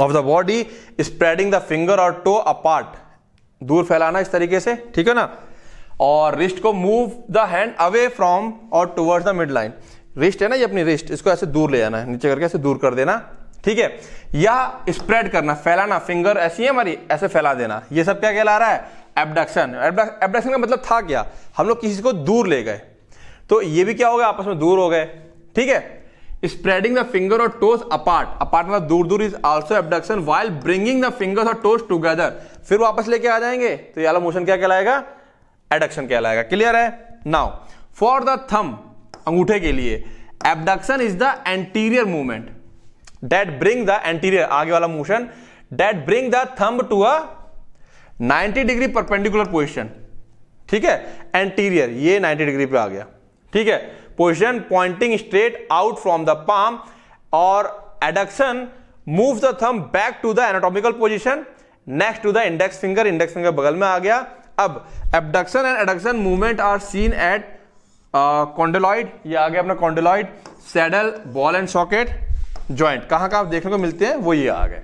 of the body spreading the finger और टो अपार्ट दूर फैलाना इस तरीके से ठीक है ना और रिस्ट को move the hand away from और towards the midline wrist है ना ये अपनी रिस्ट इसको ऐसे दूर ले जाना है नीचे करके ऐसे दूर कर देना ठीक है या स्प्रेड करना फैलाना फिंगर ऐसी है हमारी ऐसे फैला देना ये सब क्या कहला रहा है एबडक्शन एबडक्शन का मतलब था क्या हम लोग किसी को दूर ले गए तो ये भी क्या हो गया आपस में दूर हो गए ठीक है स्प्रेडिंग द फिंगर और टोस अपार्ट अपार्ट मतलब दूर दूर is also abduction while bringing the fingers और टोस टूगेदर फिर वापस लेके आ जाएंगे तो ये वाला मोशन क्या कहलाएगा एडक्शन कहलाएगा क्लियर है नाउ फॉर द थम अंगूठे के लिए abduction is the anterior movement that bring the anterior आगे वाला motion that bring the thumb to a 90 degree perpendicular position ठीक है एंटीरियर ये 90 डिग्री पे आ गया ठीक है position pointing straight out from the palm और adduction move the thumb back to the anatomical position next to the index finger index finger बगल में आ गया अब abduction and adduction movement are seen at condyloid ये आ गया अपना condyloid saddle ball and socket joint कहां कहां देखने को मिलते हैं वो ये आ गए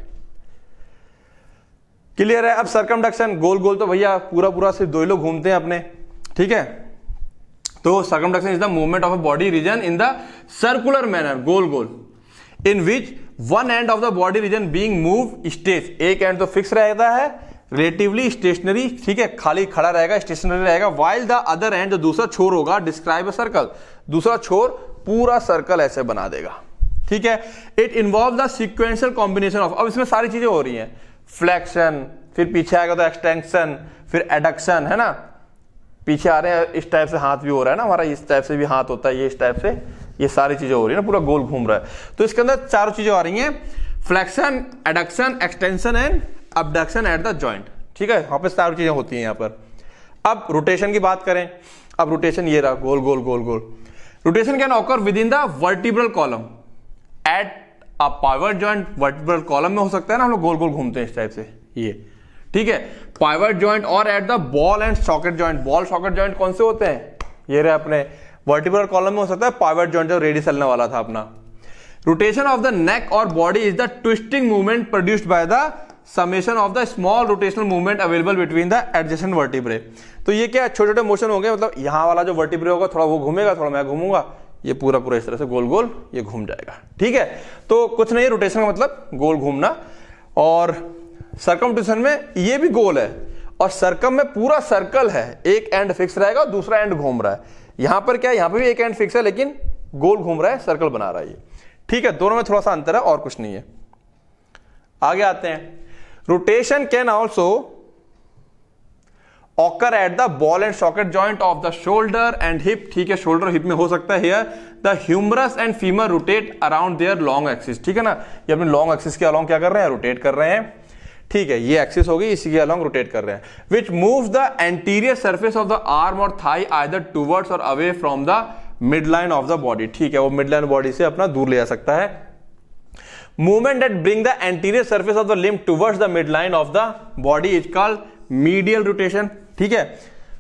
क्लियर है अब सरकम गोल गोल तो भैया पूरा पूरा सिर्फ दो ही लोग घूमते हैं अपने ठीक है तो circumduction is the movement of a body region in the circular manner गोल गोल in which one end of the body region being move stays एक एंड तो फिक्स रहता है रिलेटिवली स्टेशनरी ठीक है खाली खड़ा रहेगा स्टेशनरी रहेगा वाइल द अदर एंड जो दूसरा छोर होगा डिस्क्राइब अ सर्कल दूसरा छोर पूरा सर्कल ऐसे बना देगा ठीक है it involve the sequential combination of अब इसमें सारी चीजें हो रही हैं फ्लैक्शन फिर पीछे आएगा तो एक्सटेंशन फिर एडक्शन है ना पीछे आ रहे हैं इस टाइप से हाथ भी हो रहा है ना हमारा इस टाइप से भी हाथ होता है ये इस टाइप से ये सारी चीजें हो रही है ना पूरा गोल घूम रहा है तो इसके अंदर चारों चीजें आ रही हैं flexion adduction extension and abduction at the joint ठीक है वहां पर सारी चीजें होती हैं यहां पर अब रोटेशन की बात करें अब रोटेशन ये रहा गोल गोल गोल गोल rotation can occur within the vertebral column at a power joint vertebral column में हो सकता है ना हम लोग गोल गोल घूमते हैं इस टाइप से ये ठीक है पावर ज्वाइंट और at the ball and socket joint ball socket joint कौन से होते हैं ये रहे अपने वर्टिब्रल कॉलम में हो सकता है पावर ज्वाइंट जो रेडी चलने वाला था अपना रोटेशन ऑफ द नेक और body is the twisting movement produced by the summation of the small rotational movement available between the adjacent vertebrae तो ये क्या छोटे छोटे मोशन हो गए मतलब यहाँ वाला जो वर्टिब्रे होगा थोड़ा वो घूमेगा थोड़ा मैं घूमूंगा ये पूरा पूरा इस तरह से गोल गोल ये घूम जाएगा ठीक है तो कुछ नहीं है रोटेशन का मतलब गोल घूमना और सर्कम में ये भी गोल है और सर्कम में पूरा सर्कल है एक एंड फिक्स रहेगा और दूसरा एंड घूम रहा है यहां पर क्या है यहां पर भी एक एंड फिक्स है लेकिन गोल घूम रहा है सर्कल बना रहा है ये ठीक है दोनों में थोड़ा सा अंतर है और कुछ नहीं है आगे आते हैं rotation can also occur at the ball and socket joint of the shoulder and hip ठीक है शोल्डर हिप में हो सकता है the humerus and femur rotate around their long axis ठीक है ना ये अपने लॉन्ग एक्सिस के अलॉन्ग क्या कर रहे हैं रोटेट कर रहे हैं ठीक है ये एक्सिस होगी इसी के अलॉन्ग रोटेट कर रहे हैं which move the anterior surface of the arm और thigh either towards or away from the midline of the body ठीक है वो मिड लाइन बॉडी से अपना दूर ले जा सकता है movement that bring the anterior surface of the limb towards the midline of the body is called medial rotation ठीक है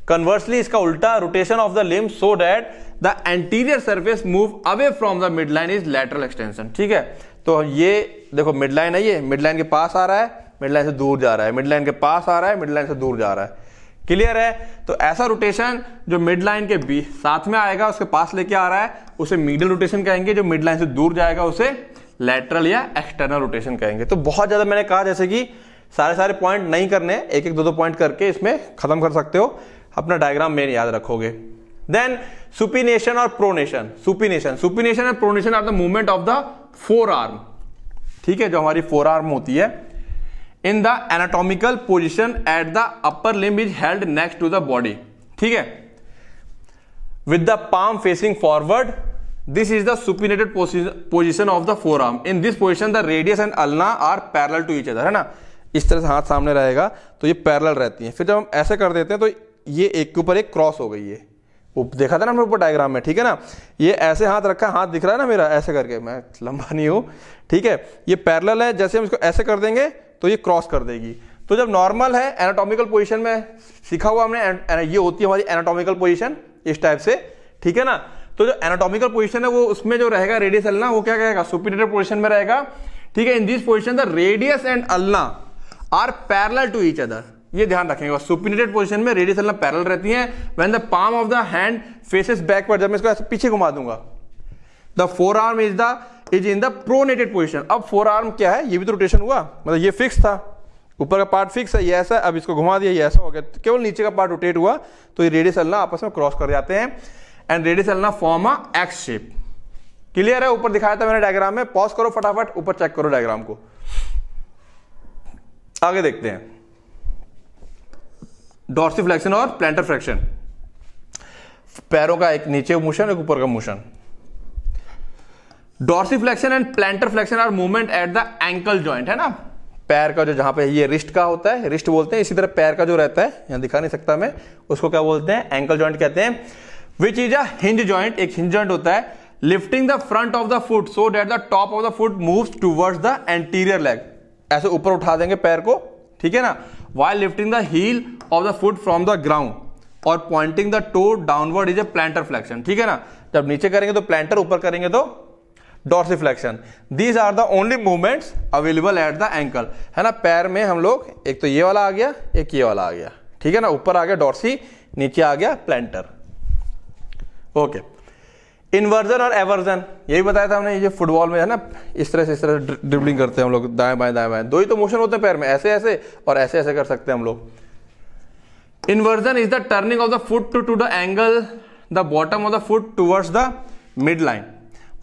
कन्वर्सली इसका उल्टा rotation of the limbs so that the anterior surface move away from the midline is lateral extension ठीक है तो ये देखो mid midline है ये मिड लाइन के पास आ रहा है मिड लाइन से दूर जा रहा है मिड लाइन के पास आ रहा है मिड लाइन से दूर जा रहा है क्लियर है तो ऐसा रोटेशन जो मिड लाइन के बीच साथ में आएगा उसके पास लेके आ रहा है उसे मिडल रोटेशन कहेंगे जो मिड लाइन से दूर जाएगा उसे लेटरल या एक्सटर्नल रोटेशन कहेंगे तो बहुत ज्यादा मैंने कहा जैसे कि सारे सारे पॉइंट नहीं करने एक एक दो दो पॉइंट करके इसमें खत्म कर सकते हो अपना डायग्राम मेन याद रखोगे देन सुपिनेशन और pronation supination supination and pronation are the movement of the forearm ठीक है जो हमारी फोर आर्म होती है in the anatomical position at the upper limb is held next to the body ठीक है with the palm facing forward this is the supinated position of the forearm in this position the radius and ulna are parallel to each other है ना इस तरह से हाथ सामने रहेगा तो ये पैरल रहती हैं फिर जब हम ऐसे कर देते हैं तो ये एक के ऊपर एक क्रॉस हो गई है देखा था ना हमने ऊपर डायग्राम में ठीक है ना ये ऐसे हाथ रखा हाथ दिख रहा है ना मेरा ऐसे करके मैं लंबा नहीं हूं ठीक है ये पैरल है जैसे हम इसको ऐसे कर देंगे तो ये क्रॉस कर देगी तो जब नॉर्मल है एनाटॉमिकल पोजिशन में सीखा हुआ हमने ये होती है हमारी एनाटॉमिकल पोजिशन इस टाइप से ठीक है ना तो जो एनाटॉमिकल पोजिशन है वो उसमें जो रहेगा रेडियस अल्ना वो क्या कहेगा सुपीरियर पोजिशन में रहेगा ठीक है in this position the radius and ulna are parallel to each other ये ध्यान रखेंगे सुपिनेटेड पोजिशन में रेडियस सेलम पैरल रहती है when the palm of the hand faces backward जब मैं इसको पीछे घुमा दूंगा the forearm is the is in the pronated position अब फोर आर्म क्या है ये भी तो रोटेशन हुआ मतलब ये फिक्स था ऊपर का पार्ट फिक्स है ये ऐसा अब इसको घुमा दिया ये ऐसा हो गया तो केवल नीचे का पार्ट रोटेट हुआ तो ये रेडियस एलना आपस में क्रॉस कर जाते हैं and radius ulna form a X shape clear है ऊपर दिखाया था मैंने डायग्राम में पॉज करो फटाफट ऊपर चेक करो डायग्राम को आगे देखते हैं फ्लैक्शन और प्लांटर फ्रैक्शन पैरों का एक नीचे मोशन एक ऊपर का motion flexion and plantar flexion are movement at the ankle joint है ना पैर का जो जहां पे ये रिस्ट का होता है रिस्ट बोलते हैं इसी तरह पैर का जो रहता है यहां दिखा नहीं सकता मैं उसको क्या बोलते हैं एंकल ज्वाइंट कहते हैं विच इज अ हिंज एक हिंज ज्वाइंट होता है lifting the front of the foot so that the top of the foot move towards the anterior leg ऐसे ऊपर उठा देंगे पैर को ठीक है ना while lifting the heel of the foot from the ground और pointing the toe downward is a plantar flexion ठीक है ना जब नीचे करेंगे तो प्लांटर ऊपर करेंगे तो dorsiflexion these are the only movements available at the ankle है ना पैर में हम लोग एक तो ये वाला आ गया एक ये वाला आ गया ठीक है ना ऊपर आ गया डॉर्सी नीचे आ गया प्लांटर ओके okay. इन्वर्जन और एवर्जन यही बताया था हमने ये फुटबॉल में है ना इस तरह से इस तरह से ड्रिबलिंग करते हैं हम लोग दाएं बाएं दाएं बाएं दो ही तो मोशन होते हैं पैर में ऐसे ऐसे और ऐसे ऐसे कर सकते हैं हम लोग inversion is the turning of the foot to to the angle the bottom of the foot towards the midline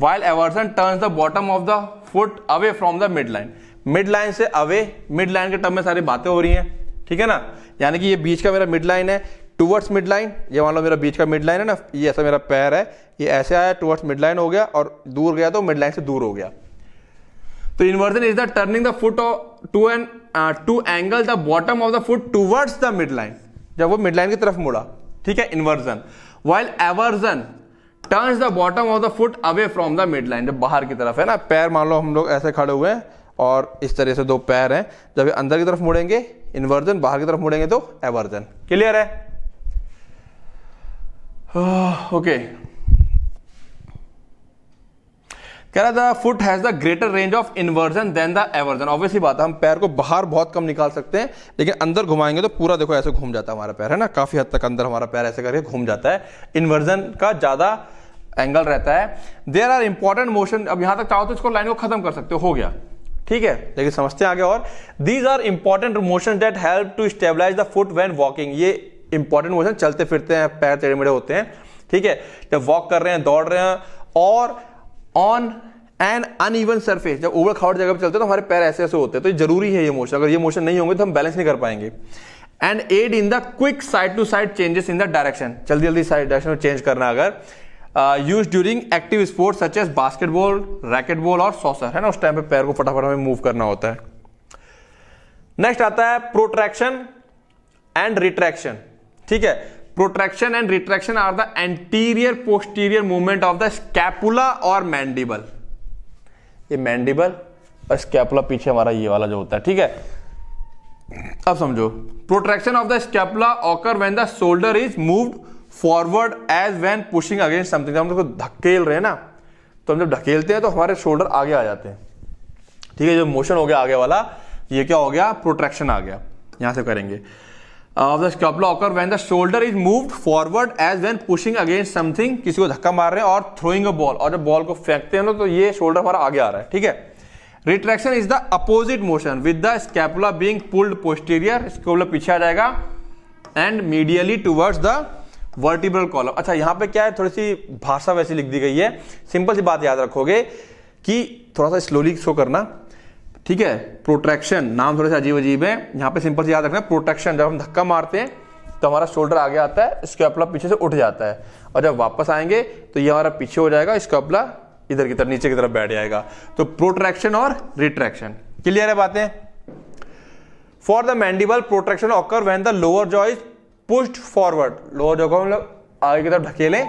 while eversion turn the bottom of the foot away from the midline midline से away midline के term में सारी बातें हो रही हैं ठीक है ना यानी कि ये बीच का मेरा मिड लाइन है टूवर्ड्स मिड लाइन ये मान लो मेरा बीच का मिड लाइन है ना ये ऐसा मेरा पैर है ये ऐसे आया टूवर्ड्स मिड लाइन हो गया और दूर गया तो मिड लाइन से दूर हो गया तो inversion is the turning the foot to an to angle the bottom of the foot towards the midline जब वो मिड लाइन की तरफ मुड़ा ठीक है inversion while eversion turns the bottom of the foot away from the midline जब बाहर की तरफ है ना पैर मान लो हम लोग ऐसे खड़े हुए हैं और इस तरह से दो पैर हैं जब ये अंदर की तरफ मुड़ेंगे इन्वर्जन बाहर की तरफ मुड़ेंगे तो एवर्जन क्लियर है ओके oh, कह रहा था foot has the greater range of inversion than the eversion obviously बात है हम पैर को बाहर बहुत कम निकाल सकते हैं लेकिन अंदर घुमाएंगे तो पूरा देखो ऐसे घूम जाता है हमारा पैर है ना काफी हद तक अंदर हमारा पैर ऐसे करके घूम जाता है इन्वर्जन का ज्यादा एंगल रहता है देर आर इंपॉर्टेंट मोशन अब यहां तक चाहो तो इसको लाइन को खत्म कर सकते हो हो गया ठीक है लेकिन समझते हैं आगे और these are important motion that help to stabilize the foot when walking ये इंपॉर्टेंट मोशन चलते फिरते हैं पैर टेढ़े मेढ़े होते हैं ठीक है जब वॉक कर रहे हैं दौड़ रहे हैं और on an uneven surface जब ओवर खाउट जगह पर चलते हैं तो हमारे पैर ऐसे ऐसे होते हैं तो जरूरी है ये मोशन अगर ये मोशन नहीं होंगे तो हम बैलेंस नहीं कर पाएंगे and aid in the quick side to side changes in the direction जल्दी जल्दी साइड डायरेक्शन में चेंज करना अगर use during active sports such as basketball racquetball और सॉसर है ना उस टाइम पे पैर को फटाफट हमें मूव करना होता है नेक्स्ट आता है प्रोट्रैक्शन एंड रिट्रैक्शन ठीक है protraction and retraction are the anterior posterior movement of the scapula और मैंडिबल ये मैंडिबल और स्कैपुला पीछे हमारा ये वाला जो होता है ठीक है अब समझो protraction of the scapula occur when the shoulder is moved forward as when pushing against something हम लोग धकेल रहे हैं ना तो हम जब धकेलते हैं तो हमारे शोल्डर आगे आ जाते हैं ठीक है जो मोशन हो गया आगे वाला ये क्या हो गया प्रोट्रैक्शन आ गया यहां से करेंगे of the scapula occur when the shoulder is move forward as when pushing against something किसी को धक्का मार रहे हैं और थ्रोइंग अ बॉल और जब बॉल को फेंकते हैं लोग तो ये शोल्डर हमारा आगे आ रहा है ठीक है retraction is the opposite motion with the scapula being pulled posterior scapula पीछे आ जाएगा and medially towards the vertebral column अच्छा यहाँ पे क्या है थोड़ी सी भाषा वैसी लिख दी गई है सिंपल सी बात याद रखोगे कि थोड़ा सा स्लोली शो करना ठीक है प्रोटेक्शन नाम थोड़े से अजीब अजीब है यहाँ पे सिंपल से याद रखना प्रोटेक्शन जब हम धक्का मारते हैं तो हमारा शोल्डर आगे आता है स्कैपला पीछे से उठ जाता है और जब वापस आएंगे तो ये हमारा पीछे हो जाएगा स्कैपला इधर की तरफ नीचे की तरफ बैठ जाएगा तो प्रोट्रैक्शन और रिट्रैक्शन क्लियर है बातें for the mandible protraction occur when the lower jaw is pushed forward lower jaw को लोग आगे की तरफ ढकेले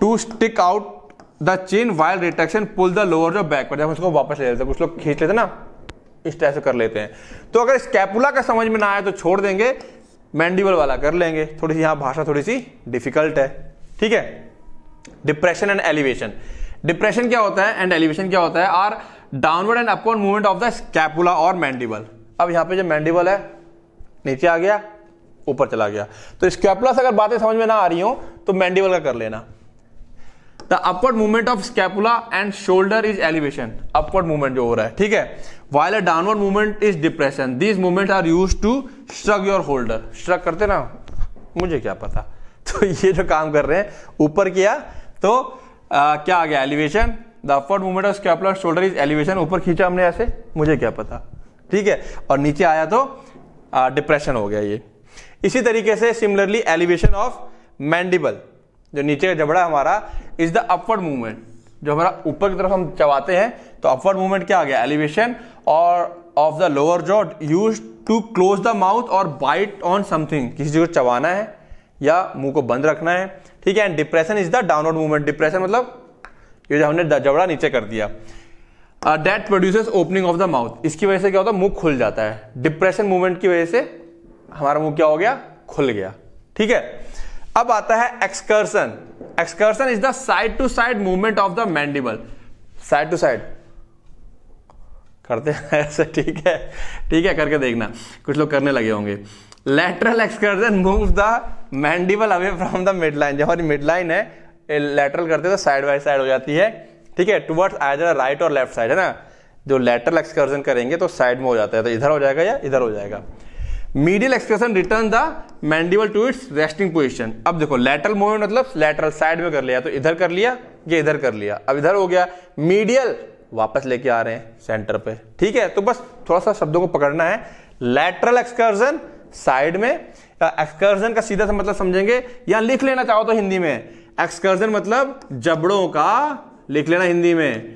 to stick out the chin while retraction pull the lower jaw backward जब उसको वापस ले लेते हैं कुछ लोग खींच लेते ना इस तरह से कर लेते हैं तो अगर स्कैपुला का समझ में ना आए तो छोड़ देंगे मैंडिबल वाला कर लेंगे थोड़ी सी यहां भाषा थोड़ी सी डिफिकल्ट है ठीक है डिप्रेशन एंड एलिवेशन डिप्रेशन क्या होता है एंड एलिवेशन क्या होता है are downward and upward movement of the scapula और मैंडिबल अब यहां पे जो मैंडिबल है नीचे आ गया ऊपर चला गया तो स्कैपुला से अगर बातें समझ में ना आ रही हो तो मैंडिबल का कर लेना the upward movement of scapula and shoulder is elevation upward movement जो हो रहा है ठीक है while a downward movement is depression these movement are use to shrug your shoulder shrug करते ना मुझे क्या पता (laughs) तो ये जो काम कर रहे हैं ऊपर किया तो आ, क्या आ गया elevation the upward movement of scapular shoulder is elevation ऊपर खींचा हमने ऐसे मुझे क्या पता ठीक है और नीचे आया तो डिप्रेशन हो गया ये इसी तरीके से सिमिलरली एलिवेशन ऑफ मैंडिबल जो नीचे का जबड़ा हमारा इज द अपवर्ड मूवमेंट जो हमारा ऊपर की तरफ हम चबाते हैं तो अपवर्ड मूवमेंट क्या आ गया एलिवेशन और of the lower jaw use to close the mouth और बाइट ऑन समथिंग किसी चीज को चबाना है या मुंह को बंद रखना है ठीक है and depression is the downward movement depression मतलब ये हमने जबड़ा नीचे कर दिया that produces opening of the mouth इसकी वजह से क्या होता है मुंह खुल जाता है डिप्रेशन मूवमेंट की वजह से हमारा मुंह क्या हो गया खुल गया ठीक है अब आता है excursion excursion is the side to side movement of the mandible side to side करते हैं (laughs) ऐसे ठीक है ठीक है करके देखना कुछ लोग करने लगे होंगे lateral excursion move the mandible away from the midline जब मिड लाइन है लेटरल करते तो साइड बाई साइड हो जाती है ठीक है टुवर्ड्स आइदर राइट और लेफ्ट साइड है ना जो लेटरल एक्सकर्जन करेंगे तो साइड में हो जाता है तो इधर हो जाएगा या इधर हो जाएगा medial excursion return the mandible to its resting position अब देखो लेटरल मूवमेंट मतलब लेटरल साइड में कर लिया तो इधर कर लिया ये इधर कर लिया अब इधर हो गया मीडियल वापस लेके आ रहे हैं सेंटर पे ठीक है तो बस थोड़ा सा शब्दों को पकड़ना है लेटरल एक्सकर्जन साइड में एक्सकर्जन का सीधा सा मतलब समझेंगे या लिख लेना चाहो तो हिंदी में एक्सकर्जन मतलब जबड़ों का लिख लेना हिंदी में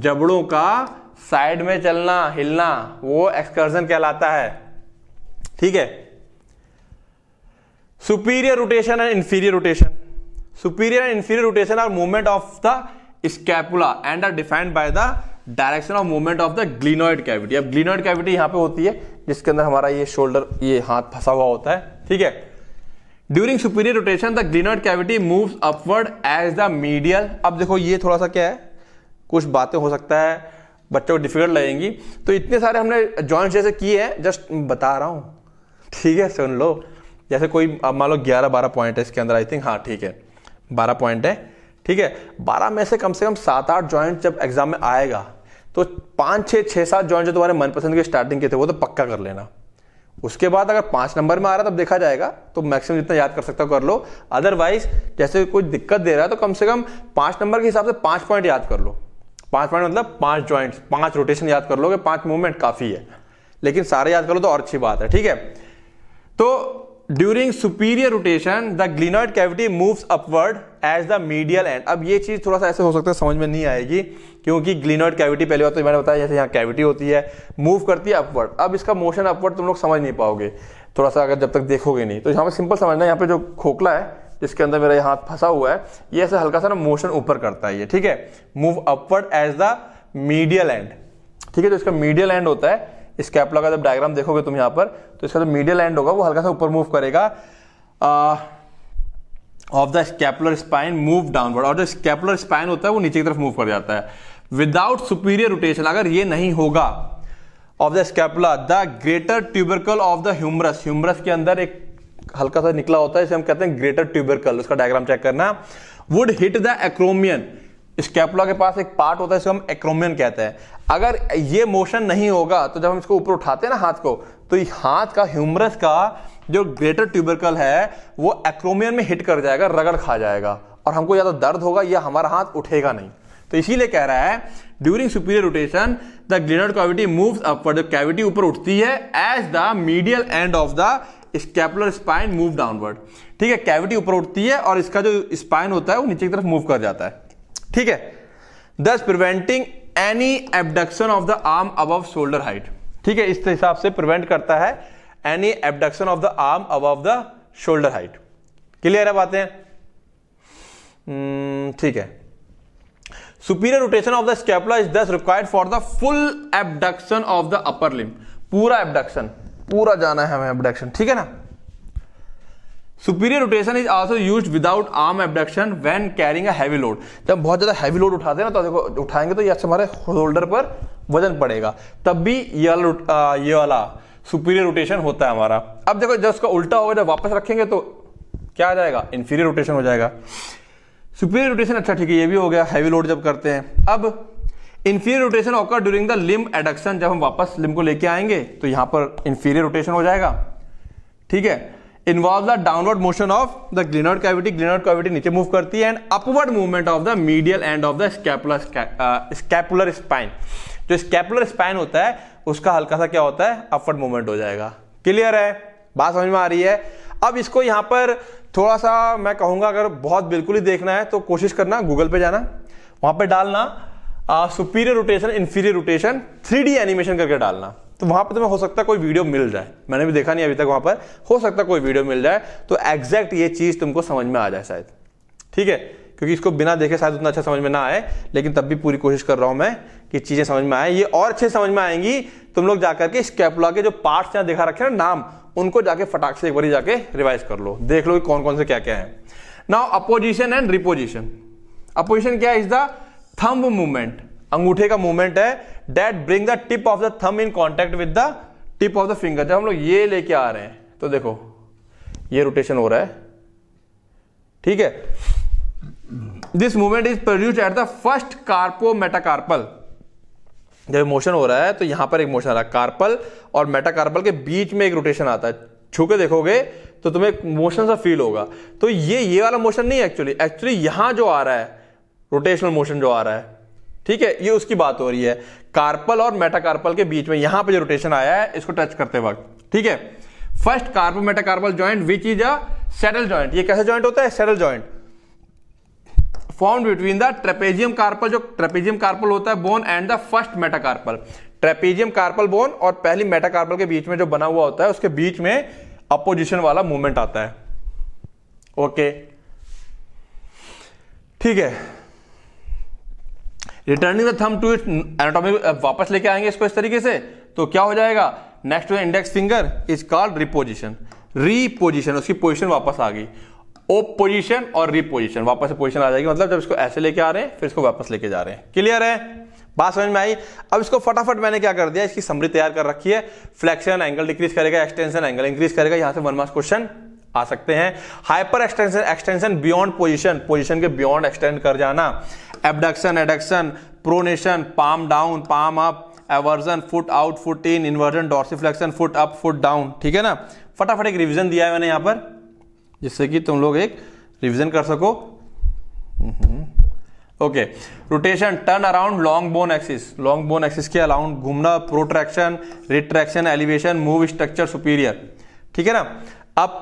जबड़ों का साइड में चलना हिलना वो एक्सकर्जन कहलाता है ठीक है superior rotation and inferior rotation superior and inferior rotation are movement of the scapula and are defined by the direction of movement of the glenoid cavity अब ग्लिनोइड कैविटी यहां पे होती है जिसके अंदर हमारा ये शोल्डर ये हाथ फंसा हुआ होता है ठीक है during superior rotation the glenoid cavity move upward as the medial अब देखो ये थोड़ा सा क्या है कुछ बातें हो सकता है बच्चों को डिफिकल्ट लगेंगी तो इतने सारे हमने जॉइंट्स जैसे किए हैं जस्ट बता रहा हूं ठीक है सुन लो जैसे कोई अब मान लो ग्यारह बारह पॉइंट है इसके अंदर आई थिंक हाँ ठीक है बारह पॉइंट है ठीक है बारह में से कम से कम सात आठ ज्वाइंट जब एग्जाम में आएगा तो पाँच छः छः सात ज्वाइंट जो तुम्हारे मनपसंद के स्टार्टिंग के थे वो तो पक्का कर लेना उसके बाद अगर पांच नंबर में आ रहा तब देखा जाएगा तो मैक्सिमम जितना याद कर सकता हो कर लो अदरवाइज जैसे कोई दिक्कत दे रहा है तो कम से कम पांच नंबर के हिसाब से पांच पॉइंट याद कर लो पांच पॉइंट मतलब पांच ज्वाइंट पांच रोटेशन याद कर लो कि पांच मूवमेंट काफ़ी है लेकिन सारे याद कर लो तो और अच्छी बात है ठीक है तो during superior rotation the glenoid cavity moves upward as the medial end अब ये चीज़ थोड़ा सा ऐसे हो सकता है समझ में नहीं आएगी क्योंकि ग्लिनोइड कैविटी पहले बात तो मैंने बताया जैसे यहाँ कैविटी होती है मूव करती है अपवर्ड अब इसका मोशन अपवर्ड तुम लोग समझ नहीं पाओगे थोड़ा सा अगर जब तक देखोगे नहीं तो यहाँ पर सिंपल समझना यहाँ पे जो खोखला है जिसके अंदर मेरा हाथ फंसा हुआ है ये ऐसे हल्का सा ना मोशन ऊपर करता है ये ठीक है move upward as the medial end ठीक है जो तो इसका मीडियल एंड होता है इस कैपला का जब डायग्राम देखोगे तुम यहाँ पर तो इसका जो मीडियल एंड होगा वो हल्का सा ऊपर मूव करेगा uh, of the scapular spine move downward और जो स्कैपुलर स्पाइन होता है वो नीचे की तरफ मूव कर जाता है विदाउट सुपीरियर रोटेशन अगर ये नहीं होगा of the scapula the greater tubercle of the humerus humerus के अंदर एक हल्का सा निकला होता है इसे हम कहते हैं ग्रेटर ट्यूबरकल उसका डायग्राम चेक करना would hit the acromion scapula के पास एक पार्ट होता है इसे हम एक्रोमियन कहते हैं अगर ये मोशन नहीं होगा तो जब हम इसको ऊपर उठाते हैं ना हाथ को तो हाथ का ह्यूमरस का जो ग्रेटर ट्यूबरकल है वो एक्रोमियन में हिट कर जाएगा रगड़ खा जाएगा और हमको ज़्यादा तो दर्द होगा या हमारा हाथ उठेगा नहीं तो इसीलिए कह रहा है during superior rotation the glenoid cavity move जो कैविटी ऊपर उठती है as the medial end of the scapular spine move downward ठीक है कैविटी ऊपर उठती है और इसका जो स्पाइन होता है वो नीचे की तरफ मूव कर जाता है ठीक है thus preventing any abduction of the arm अब शोल्डर हाइट ठीक है इस हिसाब से प्रिवेंट करता है any abduction of the arm above the shoulder height clear है बातें hmm, ठीक है superior rotation of the scapula is thus required for the full abduction of the upper limb पूरा एबडक्शन पूरा जाना है हमें एबडक्शन ठीक है ना superior rotation is also use without arm abduction when carrying a heavy load जब बहुत ज्यादा हैवी लोड उठाते हैं ना तो देखो उठाएंगे तो ये हमारे शोल्डर पर वजन पड़ेगा तब भी ये वाला सुपीरियर रोटेशन होता है हमारा अब देखो जब उसका उल्टा होगा जब वापस रखेंगे तो क्या आ जाएगा इन्फीरियर रोटेशन हो जाएगा सुपीरियर रोटेशन अच्छा ठीक है ये भी हो गया हैवी लोड जब करते हैं अब inferior rotation occur during the limb adduction जब हम वापस लिम को लेके आएंगे तो यहां पर इन्फीरियर रोटेशन हो जाएगा ठीक है involve the downward motion of the glenoid cavity glenoid cavity नीचे मूव करती है and upward movement of the medial end of the scapular scapular spine जो स्कैपुलर स्पाइन होता है उसका हल्का सा क्या होता है अपवर्ड मूवमेंट हो जाएगा क्लियर है बात समझ में आ रही है अब इसको यहां पर थोड़ा सा मैं कहूंगा अगर बहुत बिल्कुल ही देखना है तो कोशिश करना गूगल पे जाना वहां पे डालना superior rotation inferior rotation three animation करके डालना तो वहां पर तुम्हें हो सकता है कोई वीडियो मिल जाए मैंने भी देखा नहीं अभी तक वहां पर हो सकता है कोई वीडियो मिल जाए तो एग्जैक्ट ये चीज़ तुमको समझ में आ जाए शायद ठीक है क्योंकि इसको बिना देखे शायद उतना अच्छा समझ में ना आए लेकिन तब भी पूरी कोशिश कर रहा हूं मैं कि चीज़ें समझ में आए ये और अच्छे समझ में आएंगी तुम लोग जाकर के स्कैपुला के जो पार्ट्स यहां दिखा रखे ना नाम उनको जाके फटाक से एक बार जाके रिवाइज कर लो देख लो कि कौन कौन से क्या क्या है now opposition and reposition opposition क्या इज द थम्ब मूवमेंट अंगूठे का मूवमेंट है that bring the tip of the thumb in contact with the tip of the finger जब हम लोग ये लेके आ रहे हैं तो देखो ये रोटेशन हो रहा है ठीक है this movement is produce at the first carpometacarpal जब मोशन हो रहा है तो यहां पर एक मोशन आ रहा है कार्पल और मेटाकार्पल के बीच में एक रोटेशन आता है छू के देखोगे तो तुम्हें मोशन सा फील होगा तो ये ये वाला मोशन नहीं एक्चुअली एक्चुअली यहां जो आ रहा है रोटेशनल मोशन जो आ रहा है ठीक है ये उसकी बात हो रही है कार्पल और मेटाकार्पल के बीच में यहां पर जो रोटेशन आया है इसको टच करते वक्त ठीक है first carpometacarpal joint which is a saddle joint ये कैसे ज्वाइंट होता है saddle joint form between the trapezium carpal जो ट्रेपेजियम कार्पल होता है bone and the first metacarpal trapezium carpal bone और पहली मेटाकार्पल के बीच में जो बना हुआ होता है उसके बीच में अपोजिशन वाला मूवमेंट आता है ओके ठीक है returning the thumb to it anatomy वापस लेके आएंगे इसको इस तरीके से तो क्या हो जाएगा next index finger is called reposition reposition उसकी पोजिशन वापस आ गई ओप पोजिशन और रिपोजिशन वापस से पोजिशन आ जाएगी मतलब जब इसको ऐसे लेके आ रहे हैं फिर इसको वापस लेके जा रहे हैं क्लियर है बात समझ में आई अब इसको फटाफट मैंने क्या कर दिया इसकी समरी तैयार कर रखी है फ्लेक्शन एंगल डिक्रीज करेगा एक्सटेंशन एंगल इंक्रीज करेगा यहां से वन मार्क्स क्वेश्चन आ सकते हैं hyperextension extension beyond position position के बियॉन्ड एक्सटेंड कर जाना abduction adduction pronation palm down palm up eversion foot out foot in inversion dorsiflexion foot up foot down ठीक है ना फटाफट एक रिविजन दिया है मैंने यहां पर जिससे कि तुम लोग एक रिविजन कर सको okay rotation turn around long bone axis long bone axis के अराउंड घूमना protraction retraction elevation move structure superior ठीक है ना अब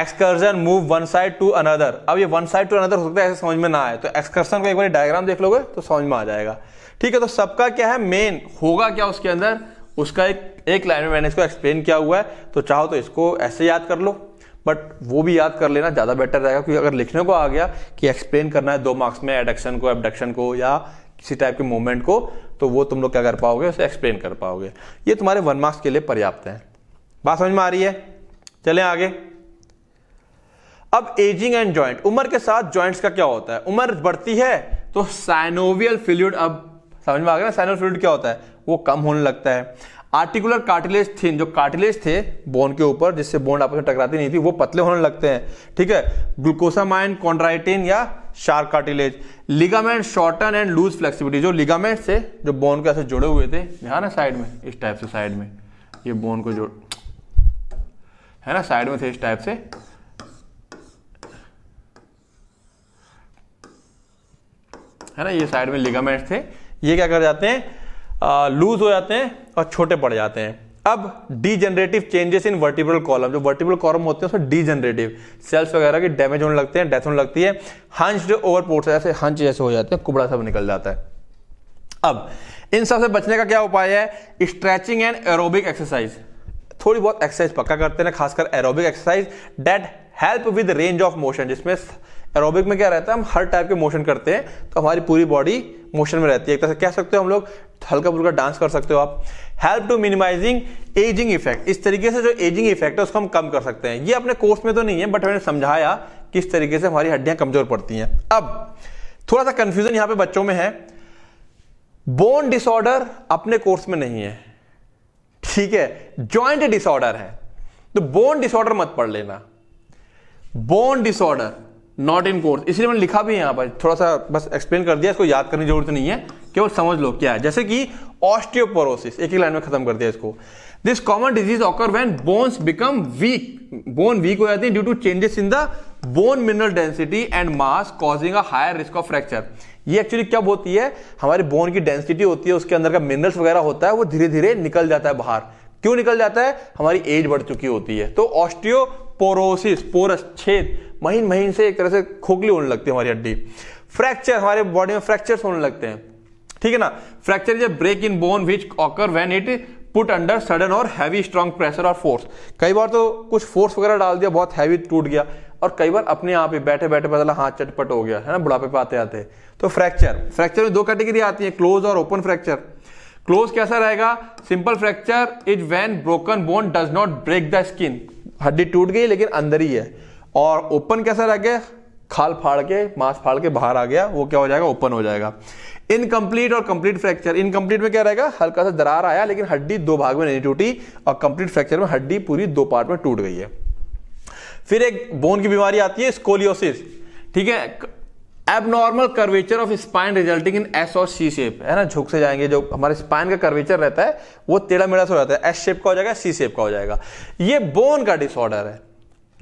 excursion move one side to another अब ये वन साइड टू अनदर हो सकता है ऐसे समझ में ना आए तो एक्सकर्सन का एक बार डायग्राम देख लोगे तो समझ में आ जाएगा ठीक है तो सबका क्या है मेन होगा क्या उसके अंदर उसका एक एक लाइन में मैंने इसको एक्सप्लेन किया हुआ है तो चाहो तो इसको ऐसे याद कर लो बट वो भी याद कर लेना ज़्यादा बेटर रहेगा क्योंकि अगर लिखने को आ गया कि एक्सप्लेन करना है दो मार्क्स में एडक्शन को एबडक्शन को या किसी टाइप के मूवमेंट को तो वो तुम लोग क्या कर पाओगे उसे एक्सप्लेन कर पाओगे ये तुम्हारे वन मार्क्स के लिए पर्याप्त है बात समझ में आ रही है चले आगे अब एजिंग एंड ज्वाइंट उम्र के साथ ज्वाइंट्स का क्या होता है उम्र बढ़ती है तो साइनोवियल फ्लूड अब समझ में आ गया ना साइनोवियल फ्लूड क्या होता है वो कम होने लगता है आर्टिकुलर कार्टिलेज थिन जो कार्टिलेज थे बोन के ऊपर जिससे बोन आपस में टकराती नहीं थी वो पतले होने लगते हैं ठीक है ग्लूकोसामाइन कॉन्ड्राइटिन या shark cartilage ligament shorten and loose flexibility जो लिगामेंट से जो बोन के ऐसे जुड़े हुए थे ध्यान है साइड में इस टाइप से साइड में ये बोन को जोड़ है ना साइड में थे इस टाइप से है ना ये साइड में लिगामेंट्स थे ये क्या कर जाते हैं लूज हो जाते हैं और छोटे पड़ जाते हैं अब degenerative changes in vertebral column जो वर्टिब्रल कॉलम होते हैं उसमें डीजनरेटिव सेल्स वगैरह की डैमेज होने लगते हैं डेथ होने लगती है जो ओवर पोर्ट जैसे हंच जैसे हो जाते हैं कुबड़ा सब निकल जाता है अब इन सब से बचने का क्या उपाय है स्ट्रेचिंग एंड एरोबिक एक्सरसाइज थोड़ी बहुत एक्सरसाइज पक्का करते हैं खासकर aerobic exercise that help with range of motion जिसमें एरोबिक में क्या रहता है हम हर टाइप के मोशन करते हैं तो हमारी पूरी बॉडी मोशन में रहती है एक तरह से कह सकते हो हम लोग हल्का फुल्का डांस कर सकते हो आप help to minimising ageing effect इस तरीके से जो एजिंग इफेक्ट है उसको हम कम कर सकते हैं ये अपने कोर्स में तो नहीं है बट हमने समझाया किस तरीके से हमारी हड्डियां कमजोर पड़ती हैं अब थोड़ा सा कंफ्यूजन यहां पे बच्चों में है बोन डिसऑर्डर अपने कोर्स में नहीं है ठीक है जॉइंट डिसऑर्डर है तो बोन डिसऑर्डर मत पढ़ लेना bone disorder not in course इसलिए मैंने लिखा भी है यहाँ पर थोड़ा सा बस एक्सप्लेन कर दिया इसको याद करने की जरूरत नहीं है केवल समझ लो क्या है जैसे कि ऑस्टियोपोरोसिस एक ही लाइन में खत्म कर दिया इसको this common disease occur when bones become weak bone weak हो जाती है due to changes in the bone mineral density and mass causing a higher risk of fracture ये एक्चुअली क्या होती है हमारे बोन की डेंसिटी होती है उसके अंदर का मिनरल्स वगैरह होता है वो धीरे धीरे निकल जाता है बाहर क्यों निकल जाता है हमारी एज बढ़ चुकी होती है तो ऑस्टियो पोरोसिस पोरस छेद महीन महीन से एक तरह से खोखली होने लगती है हमारी हड्डी फ्रैक्चर हमारे बॉडी में फ्रैक्चर होने लगते हैं ठीक है ना fracture is a break in bone which occur when it put under sudden और हैवी स्ट्रॉन्ग प्रेशर और फोर्स कई बार तो कुछ फोर्स वगैरह डाल दिया बहुत हैवी टूट गया और कई बार अपने आप ही बैठे बैठे पता हाथ चटपट हो गया है ना बुढ़ापे पे आते आते तो फ्रैक्चर फ्रैक्चर में दो कैटेगरी आती है क्लोज और ओपन फ्रैक्चर क्लोज कैसा रहेगा simple fracture is when broken bone does not break the skin हड्डी टूट गई लेकिन अंदर ही है और ओपन कैसा रह गया खाल फाड़ के मांस फाड़ के बाहर आ गया वो क्या हो जाएगा ओपन हो जाएगा इनकम्प्लीट और कंप्लीट फ्रैक्चर इनकम्प्लीट में क्या रहेगा हल्का सा दरार आया लेकिन हड्डी दो भाग में नहीं टूटी और कंप्लीट फ्रैक्चर में हड्डी पूरी दो पार्ट में टूट गई है फिर एक बोन की बीमारी आती है स्कोलियोसिस ठीक है abnormal curvature of spine resulting in S और सी शेप है ना झुक से जाएंगे जो हमारे स्पाइन का कर्वेचर रहता है वो टेढ़ा मेढ़ा सा हो जाता है एस शेप का हो जाएगा सी शेप का हो जाएगा ये बोन का डिसऑर्डर है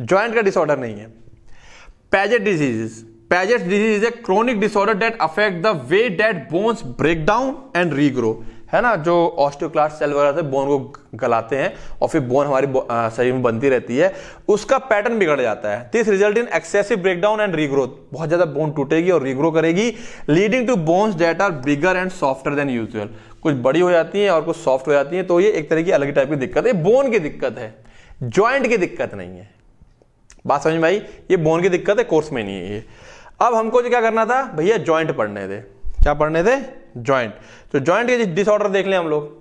ज्वाइंट का डिसऑर्डर नहीं है Paget disease Paget disease is a chronic disorder that affect the way that bones break down and regrow है ना जो ऑस्टियोक्लास्ट सेल वगैरह से बोन को गलाते हैं और फिर बोन हमारी शरीर में बनती रहती है उसका पैटर्न बिगड़ जाता है this result in excessive breakdown and regrowth बहुत ज्यादा बोन टूटेगी और रीग्रो करेगी leading to bones that are bigger and softer than usual कुछ बड़ी हो जाती है और कुछ सॉफ्ट हो जाती है तो ये एक तरह की अलग टाइप की दिक्कत है बोन की दिक्कत है ज्वाइंट की दिक्कत नहीं है बात समझ भाई ये बोन की दिक्कत है कोर्स में नहीं है ये अब हमको जो क्या करना था भैया ज्वाइंट पढ़ने थे क्या पढ़ने थे ज्वाइंट तो ज्वाइंट के डिसऑर्डर देख लें हम लोग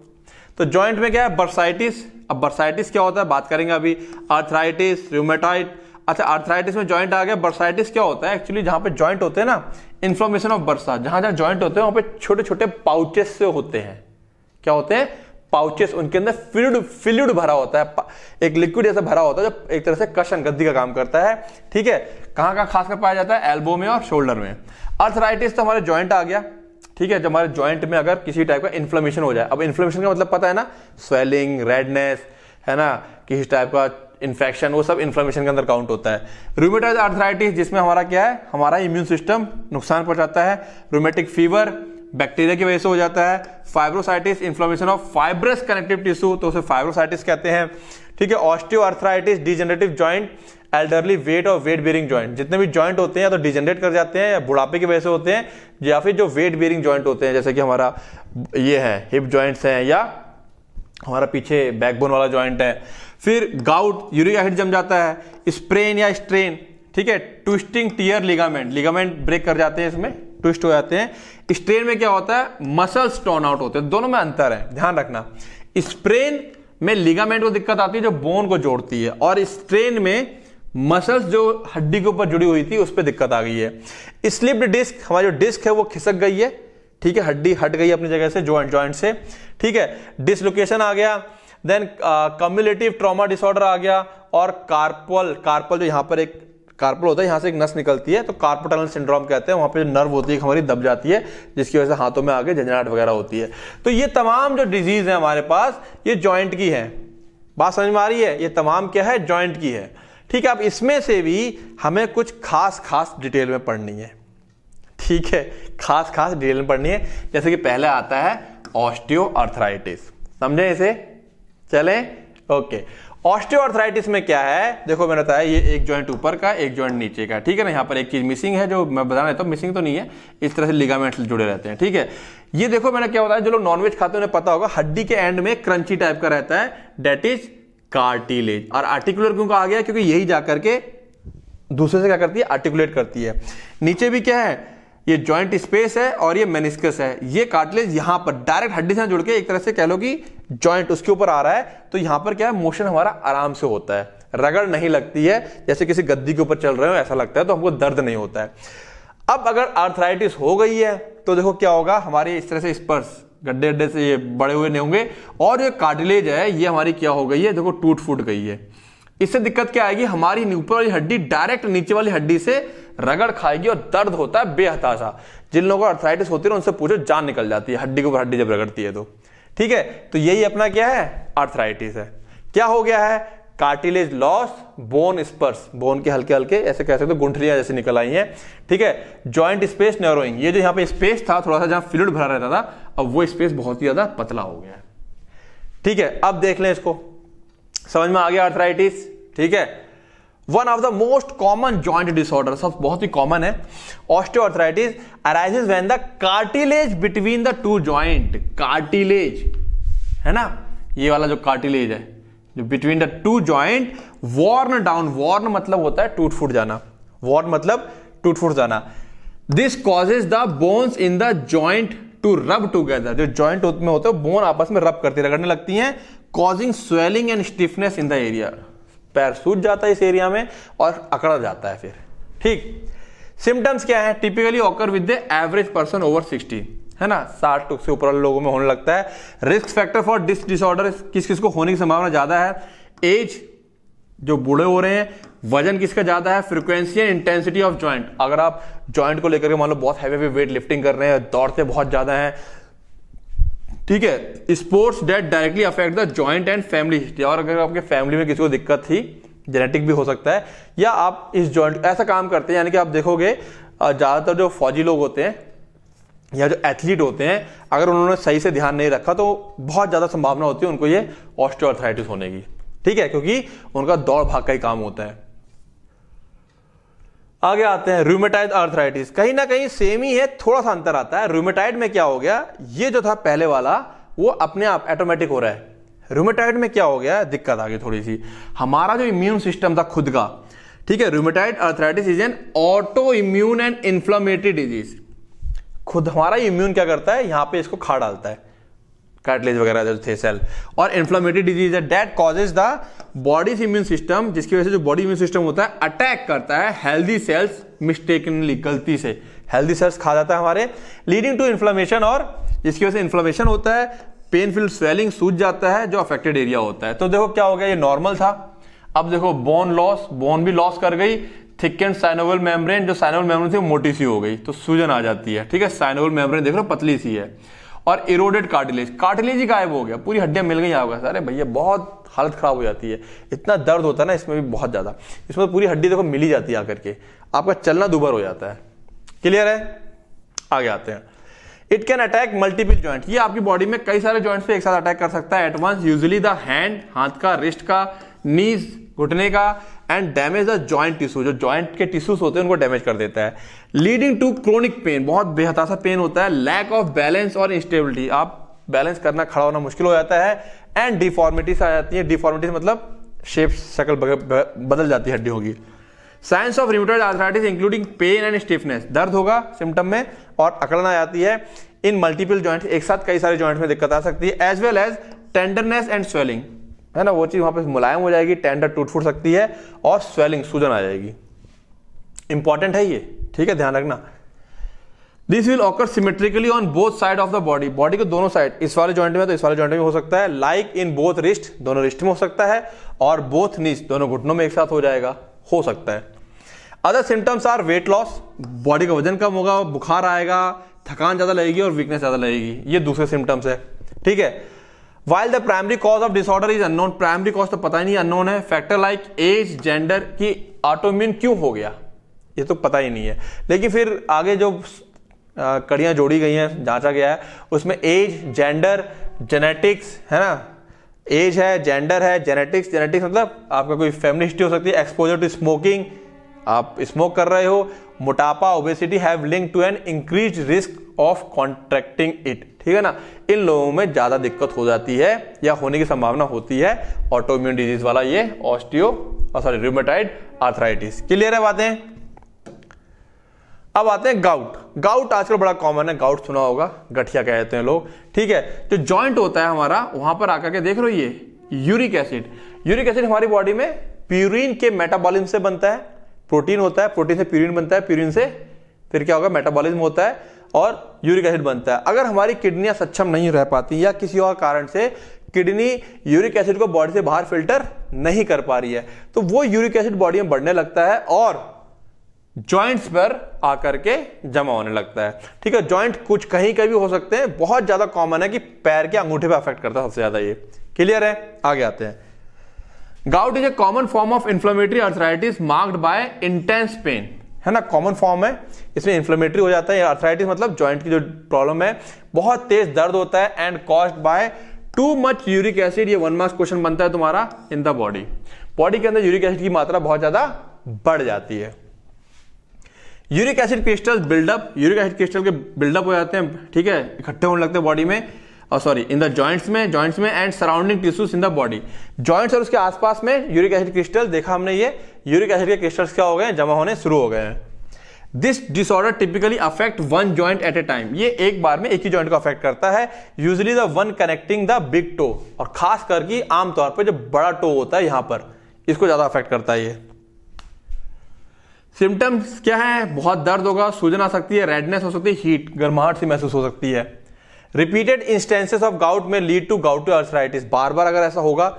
तो ज्वाइंट में क्या है बर्साइटिस अब बर्साइटिस क्या होता है बात करेंगे अभी आर्थराइटिस रूमेटाइड अच्छा आर्थराइटिस में ज्वाइंट आ गया बर्साइटिस क्या होता है एक्चुअली जहाँ पे ज्वाइंट होते हैं ना इन्फ्लोमेशन ऑफ बर्सा जहाँ जहाँ ज्वाइंट होते हैं वहाँ पे छोटे छोटे पाउचेस से होते हैं क्या होते हैं पाउचेस उनके अंदर फ्लूड फ्लूड भरा होता है एक लिक्विड जैसा भरा होता है जो एक तरह से कशन गद्दी का काम करता है ठीक है कहाँ कहाँ खासकर पाया जाता है एल्बो में और शोल्डर में अर्थराइटिस तो हमारे ज्वाइंट आ गया ठीक है जब हमारे ज्वाइंट में अगर किसी टाइप का इन्फ्लेमेशन हो जाए अब इन्फ्लेमेशन का मतलब पता है ना स्वेलिंग रेडनेस है ना किसी टाइप का इन्फेक्शन वो सब इन्फ्लेमेशन के अंदर काउंट होता है रूमेटाइज आर्थराइटिस जिसमें हमारा क्या है हमारा इम्यून सिस्टम नुकसान पहुंचाता है रोमेटिक फीवर बैक्टीरिया की वजह से हो जाता है fibrositis inflammation of fibrous connective tissue तो उसे फाइब्रोसाइटिस कहते हैं ठीक है osteoarthritis degenerative joint elderly weight और वेट बेरिंग ज्वाइंट जितने भी ज्वाइंट होते हैं या तो डिजेनरेट कर जाते हैं या बुढ़ापे की वजह से होते हैं या फिर जो वेट बेरिंग ज्वाइंट होते हैं जैसे कि हमारा ये है हिप ज्वाइंट्स हैं या हमारा पीछे बैकबोन वाला ज्वाइंट है फिर गाउट यूरिक एसिड जम जाता है स्प्रेन या स्ट्रेन ठीक है twisting tear ligament ligament break कर जाते हैं इसमें ट्विस्ट हो जाते हैं स्ट्रेन में क्या होता है मसल्स टॉन आउट होते हैं दोनों में अंतर है ध्यान रखना स्प्रेन में लिगामेंट को दिक्कत आती है जो बोन को जोड़ती है और स्ट्रेन में मसल्स जो हड्डी के ऊपर जुड़ी हुई थी उस पर दिक्कत आ गई है स्लिप्ड डिस्क हमारी जो डिस्क है वो खिसक गई है ठीक है हड्डी हट गई अपनी जगह से जॉइंट जॉइंट से ठीक है डिसलोकेशन आ गया देन कम्युलेटिव ट्रॉमा डिसऑर्डर आ गया और कार्पल कार्पल जो यहां पर एक कार्पल होता है यहां से एक नस निकलती है तो कार्पोटनल सिंड्रोम कहते हैं वहां पे जो नर्व होती है हमारी दब जाती है जिसकी वजह से हाथों में आगे झंझनाट वगैरह होती है तो ये तमाम जो डिजीज है हमारे पास ये जॉइंट की है बात समझ में आ रही है ये तमाम क्या है जॉइंट की है ठीक है अब इसमें से भी हमें कुछ खास खास डिटेल में पढ़नी है ठीक है खास खास डिटेल में पढ़नी है जैसे कि पहले आता है ऑस्टियो अर्थराइटिस समझे इसे चले ओके ऑस्टियो अर्थराइटिस में क्या है देखो मैंने बताया ये एक ज्वाइंट ऊपर का एक ज्वाइंट नीचे का ठीक है ना यहां पर एक चीज मिसिंग है जो मैं बता देता तो मिसिंग तो नहीं है इस तरह से लिगामेंट जुड़े रहते हैं ठीक है ये देखो मैंने क्या बताया जो लोग नॉनवेज खाते हैं उन्हें पता होगा हड्डी के एंड में क्रंची टाइप का रहता है डेट इज कार्टिलेज और आर्टिकुलर क्यों कहा गया क्योंकि यही जाकर के दूसरे से क्या करती है आर्टिकुलेट करती है नीचे भी क्या है ये जॉइंट स्पेस है और ये मेनिस्कस है ये कार्टिलेज यहां पर डायरेक्ट हड्डी से जुड़ के एक तरह से कह लो कि जॉइंट उसके ऊपर आ रहा है तो यहां पर क्या है मोशन हमारा आराम से होता है रगड़ नहीं लगती है जैसे किसी गद्दी के ऊपर चल रहे हो ऐसा लगता है तो हमको दर्द नहीं होता है अब अगर आर्थराइटिस हो गई है तो देखो क्या होगा हमारे इस तरह से स्पर्श गड्ढे अड्डे से ये बड़े हुए नहीं होंगे और ये कार्टिलेज है ये हमारी क्या हो गई है देखो टूट फूट गई है इससे दिक्कत क्या आएगी हमारी ऊपर वाली हड्डी डायरेक्ट नीचे वाली हड्डी से रगड़ खाएगी और दर्द होता है बेहताशा जिन लोगों को अर्थराइटिस होती है उनसे पूछो जान निकल जाती है हड्डी के ऊपर हड्डी जब रगड़ती है तो ठीक है तो यही अपना क्या है अर्थराइटिस है क्या हो गया है cartilage loss bone spurs bone के हल्के हल्के ऐसे कह सकते हो गुंठरिया जैसे निकल आई हैं ठीक है जॉइंट स्पेस नरोइंग ये जो यहाँ पे स्पेस था थोड़ा सा जहाँ फ्लूड भरा रहता था अब वो स्पेस बहुत ही ज़्यादा पतला हो गया है ठीक है अब देख लें इसको समझ में आ गया अर्थराइटिस ठीक है one of the most common joint disorder सब बहुत ही कॉमन है osteoarthritis arises when the cartilage between the two joint cartilage है ना ये वाला जो कार्टिलेज है जो between the two joint worn down worn मतलब होता है टूट फूट जाना वॉर्न मतलब टूट फूट जाना this causes the bones in the joint to rub together जो ज्वाइंट में होते हैं बोन आपस में रब करती रगड़ने लगती हैं causing swelling and stiffness in the area पैर सूज जाता है इस एरिया में और अकड़ा जाता है फिर ठीक सिम्टम्स क्या है typically occur with the average person over sixty है ना साठ से ऊपर वाले लोगों में होने लगता है risk factor for dis disorder किस किस को होने की संभावना ज़्यादा है एज जो बूढ़े हो रहे हैं वजन किसका ज्यादा है frequency and intensity of joint अगर आप ज्वाइंट को लेकर के मान लो बहुत हैवी हैवी वेट लिफ्टिंग कर रहे हैं दौड़ते बहुत ज्यादा है ठीक है sports that directly affect the joint and family history और अगर आपके फैमिली में किसी को दिक्कत थी जेनेटिक भी हो सकता है या आप इस ज्वाइंट ऐसा काम करते हैं यानी कि आप देखोगे ज़्यादातर जो फौजी लोग होते हैं या जो एथलीट होते हैं अगर उन्होंने सही से ध्यान नहीं रखा तो बहुत ज़्यादा संभावना होती है उनको ये ऑस्टोआर्थराइटिस होने की ठीक है क्योंकि उनका दौड़ भाग का ही काम होता है आगे आते हैं रूमेटाइड आर्थराइटिस कहीं ना कहीं सेम ही है थोड़ा सा अंतर आता है रूमेटाइड में क्या हो गया ये जो था पहले वाला वो अपने आप ऑटोमेटिक हो रहा है रूमेटाइड में क्या हो गया दिक्कत आ गई थोड़ी सी हमारा जो इम्यून सिस्टम था खुद का ठीक है rheumatoid arthritis is an auto immune and inflammatory disease खुद हमारा इम्यून क्या करता है यहां पे इसको खा डालता है कार्टिलेज वगैरह जो थे सेल और इन्फ्लामेटरी डिजीज है that causes the body's immune system जिसकी वजह से जो बॉडी इम्यून सिस्टम होता है अटैक करता है हेल्दी सेल्स मिस्टेकनली गलती से हेल्दी सेल्स खा जाता है हमारे लीडिंग टू इन्फ्लामेशन और जिसकी वजह से इन्फ्लामेशन होता है पेनफुल स्वेलिंग सूज जाता है जो अफेक्टेड एरिया होता है तो देखो क्या हो गया ये नॉर्मल था अब देखो बोन लॉस बोन भी लॉस कर गई थिक एंड साइनोवल मेम्ब्रेन जो साइनोवल मेम्ब्रेन थी मोटी सी हो गई तो सूजन आ जाती है ठीक है साइनोवल मेम्ब्रेन देख लो पतली सी है और इरोडेड कार्टिलेज कार्टिलेज ही गायब हो गया पूरी हड्डियां मिल गई होगा अरे भैया बहुत हालत खराब हो जाती है इतना दर्द होता है ना इसमें भी बहुत ज़्यादा इसमें तो पूरी हड्डी देखो मिली जाती है आकर के आपका चलना दुबर हो जाता है क्लियर है आगे आते हैं it can attack multiple joint ये आपकी बॉडी में कई सारे ज्वाइंट्स पे एक साथ अटैक कर सकता है at once usually the hand हाथ का रिस्ट का नीज घुटने का and damage the joint tissue जो ज्वाइंट के टिश्यूज होते हैं उनको डैमेज कर देता है लीडिंग टू क्रोनिक पेन बहुत बेहतासा पेन होता है लैक ऑफ बैलेंस और इंस्टेबिलिटी आप बैलेंस करना खड़ा होना मुश्किल हो जाता है एंड डिफॉर्मिटीज आ जाती है डिफॉर्मिटीज मतलब शेप शक्ल बदल जाती है हड्डियों की signs of rheumatoid arthritis including pain and stiffness दर्द होगा सिम्टम में और अकड़न आ जाती है इन मल्टीपल ज्वाइंट एक साथ कई सारे ज्वाइंट में दिक्कत आ सकती है as well as tenderness and swelling है ना वो चीज़ वहां पे मुलायम हो जाएगी टेंडर टूट फूट सकती है और स्वेलिंग सूजन आ जाएगी इंपॉर्टेंट है ये ठीक है ध्यान रखना this will occur symmetrically on both side of the body body के दोनों साइड इस वाले जॉइंट में तो इस वाले जॉइंट में हो सकता है लाइक इन बोथ रिस्ट दोनों रिस्ट में हो सकता है और बोथ नीच दोनों घुटनों में एक साथ हो जाएगा हो सकता है other symptoms are weight loss body का वजन कम होगा बुखार आएगा थकान ज़्यादा लगेगी और वीकनेस ज़्यादा लगेगी ये दूसरे सिम्टम्स है ठीक है while the primary cause of disorder is unknown primary cause तो पता ही नहीं अनोन है फैक्टर लाइक एज जेंडर की ऑटोम्यून क्यों हो गया ये तो पता ही नहीं है लेकिन फिर आगे जो कड़ियां जोड़ी गई हैं जांचा गया है उसमें एज जेंडर जेनेटिक्स है ना एज है जेंडर है जेनेटिक्स जेनेटिक्स मतलब आपका कोई फैमिली हिस्ट्री हो सकती है एक्सपोजर टू स्मोकिंग आप स्मोक कर रहे हो मोटापा obesity have link to an increase risk of contracting it ठीक है ना इन लोगों में ज़्यादा दिक्कत हो जाती है या होने की संभावना होती है ऑटोम्यून डिजीज वाला ये osteo sorry rheumatoid arthritis clear है बातें अब आते हैं गाउट गाउट आजकल बड़ा कॉमन है गाउट सुना होगा गठिया कहते हैं लोग ठीक है जो जॉइंट होता है हमारा वहां पर आकर के देख लो ये यूरिक एसिड यूरिक एसिड हमारी बॉडी में प्यूरिन के मेटाबॉलिज्म से बनता है प्रोटीन होता है प्रोटीन से प्यूरिन बनता है प्यूरिन से फिर क्या होगा मेटाबॉलिज्म होता है और यूरिक एसिड बनता है अगर हमारी किडनियां सक्षम नहीं रह पाती या किसी और कारण से किडनी यूरिक एसिड को बॉडी से बाहर फिल्टर नहीं कर पा रही है तो वो यूरिक एसिड बॉडी में बढ़ने लगता है और जॉइंट्स पर आकर के जमा होने लगता है ठीक है जॉइंट कुछ कहीं कहीं भी हो सकते हैं बहुत ज्यादा कॉमन है कि पैर के अंगूठे पर अफेक्ट करता है सबसे ज्यादा ये क्लियर है आगे आते हैं gout is a common form of inflammatory arthritis marked by intense pain है ना कॉमन फॉर्म है इसमें इन्फ्लेमेटरी हो जाता है अर्थराइटिस मतलब जॉइंट की जो प्रॉब्लम है बहुत तेज दर्द होता है and caused by too much uric acid ये वन मार्क्स क्वेश्चन बनता है तुम्हारा इन द बॉडी बॉडी के अंदर यूरिक एसिड की मात्रा बहुत ज्यादा बढ़ जाती है uric acid crystal buildup uric acid crystal के बिल्डअप हो जाते हैं ठीक है इकट्ठे होने लगते हैं बॉडी में सॉरी इन द जॉइंट्स में जॉइंट्स में and surrounding tissues in the body joints और उसके आसपास में यूरिक एसिड क्रिस्टल देखा हमने ये यूरिक एसिड के क्रिस्टल्स क्या हो गए जमा होने शुरू हो गए हैं this disorder typically affect one joint at a time ये एक बार में एक ही जॉइंट को अफेक्ट करता है usually the one connecting the big toe और खास करके आमतौर पर जो बड़ा टो होता है यहां पर इसको ज्यादा अफेक्ट करता है ये सिम्टम्स क्या है बहुत दर्द होगा सूजन आ सकती है रेडनेस हो सकती है हीट गर्माहट सी महसूस हो सकती है रिपीटेड इंस्टेंसेस ऑफ गाउट में लीड टू गाउट अर्थराइटिस बार बार अगर ऐसा होगा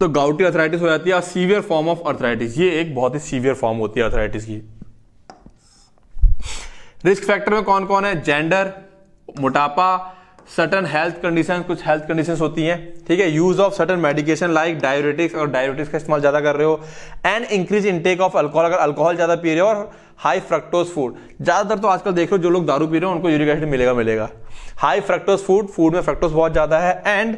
तो गाउटी अर्थराइटिस हो जाती है सीवियर फॉर्म ऑफ अर्थराइटिस ये एक बहुत ही सीवियर फॉर्म होती है अर्थराइटिस की रिस्क फैक्टर में कौन कौन है जेंडर मोटापा सर्टन हेल्थ कंडीशन कुछ हेल्थ कंडीशन होती हैं ठीक है use of certain medication like diabetics और डायबिटिक्स का इस्तेमाल ज्यादा कर रहे हो and increase intake of alcohol अगर अल्कोहल ज्यादा पी रहे हो और हाई फ्रक्टोज फूड ज़्यादातर तो आजकल देख लो जो लोग दारू पी रहे हैं उनको यूरिक एसिड मिलेगा मिलेगा हाई फ्रक्टोज फूड फूड में फ्रक्टोज बहुत ज़्यादा है and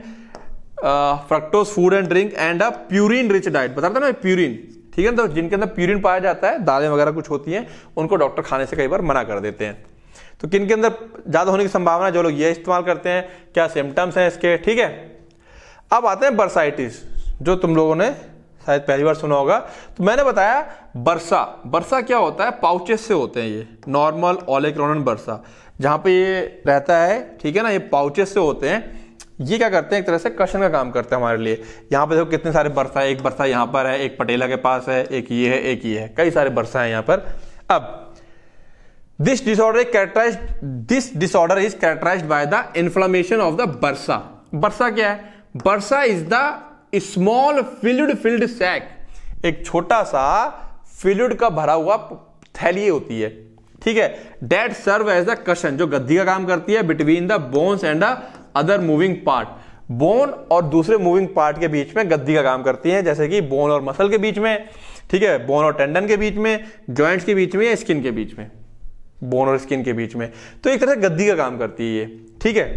fructose food and drink and a purine rich diet बता रहा ना प्यूरिन ठीक है ना तो जिनके अंदर प्यूरिन पाया जाता है दालें वगैरह कुछ होती हैं उनको डॉक्टर खाने से कई बार मना कर देते हैं तो किन के अंदर ज़्यादा होने की संभावना है जो लोग ये इस्तेमाल करते हैं क्या सिम्टम्स हैं इसके ठीक है अब आते हैं बर्साइटिस जो तुम लोगों ने शायद पहली बार सुना होगा तो मैंने बताया बरसा बरसा क्या होता है पाउचेस से होते हैं ये नॉर्मल ओलेक्रोनन बरसा जहाँ पे ये रहता है ठीक है ना ये पाउचेस से होते हैं ये क्या करते हैं एक तरह से कशन का काम करते हैं हमारे लिए यहाँ पे देखो कितने सारे बरसा है एक बरसा यहाँ पर है एक पटेला के पास है एक ये है एक ये है कई सारे बरसा है यहाँ पर अब this disorder is characterize this disorder is characterize by the inflammation of the bursa bursa क्या है bursa is the small filled filled sac एक छोटा सा फिल्ड का भरा हुआ थैली होती है ठीक है that serve as the cushion जो गद्दी का काम करती है between the bones and the other moving part bone और दूसरे मूविंग पार्ट के बीच में गद्दी का काम करती है जैसे कि बोन और मसल के बीच में ठीक है बोन और टेंडन के बीच में जॉइंट्स के बीच में या स्किन के बीच में बोन और स्किन के बीच में तो एक तरह से गद्दी का काम करती है ये ठीक है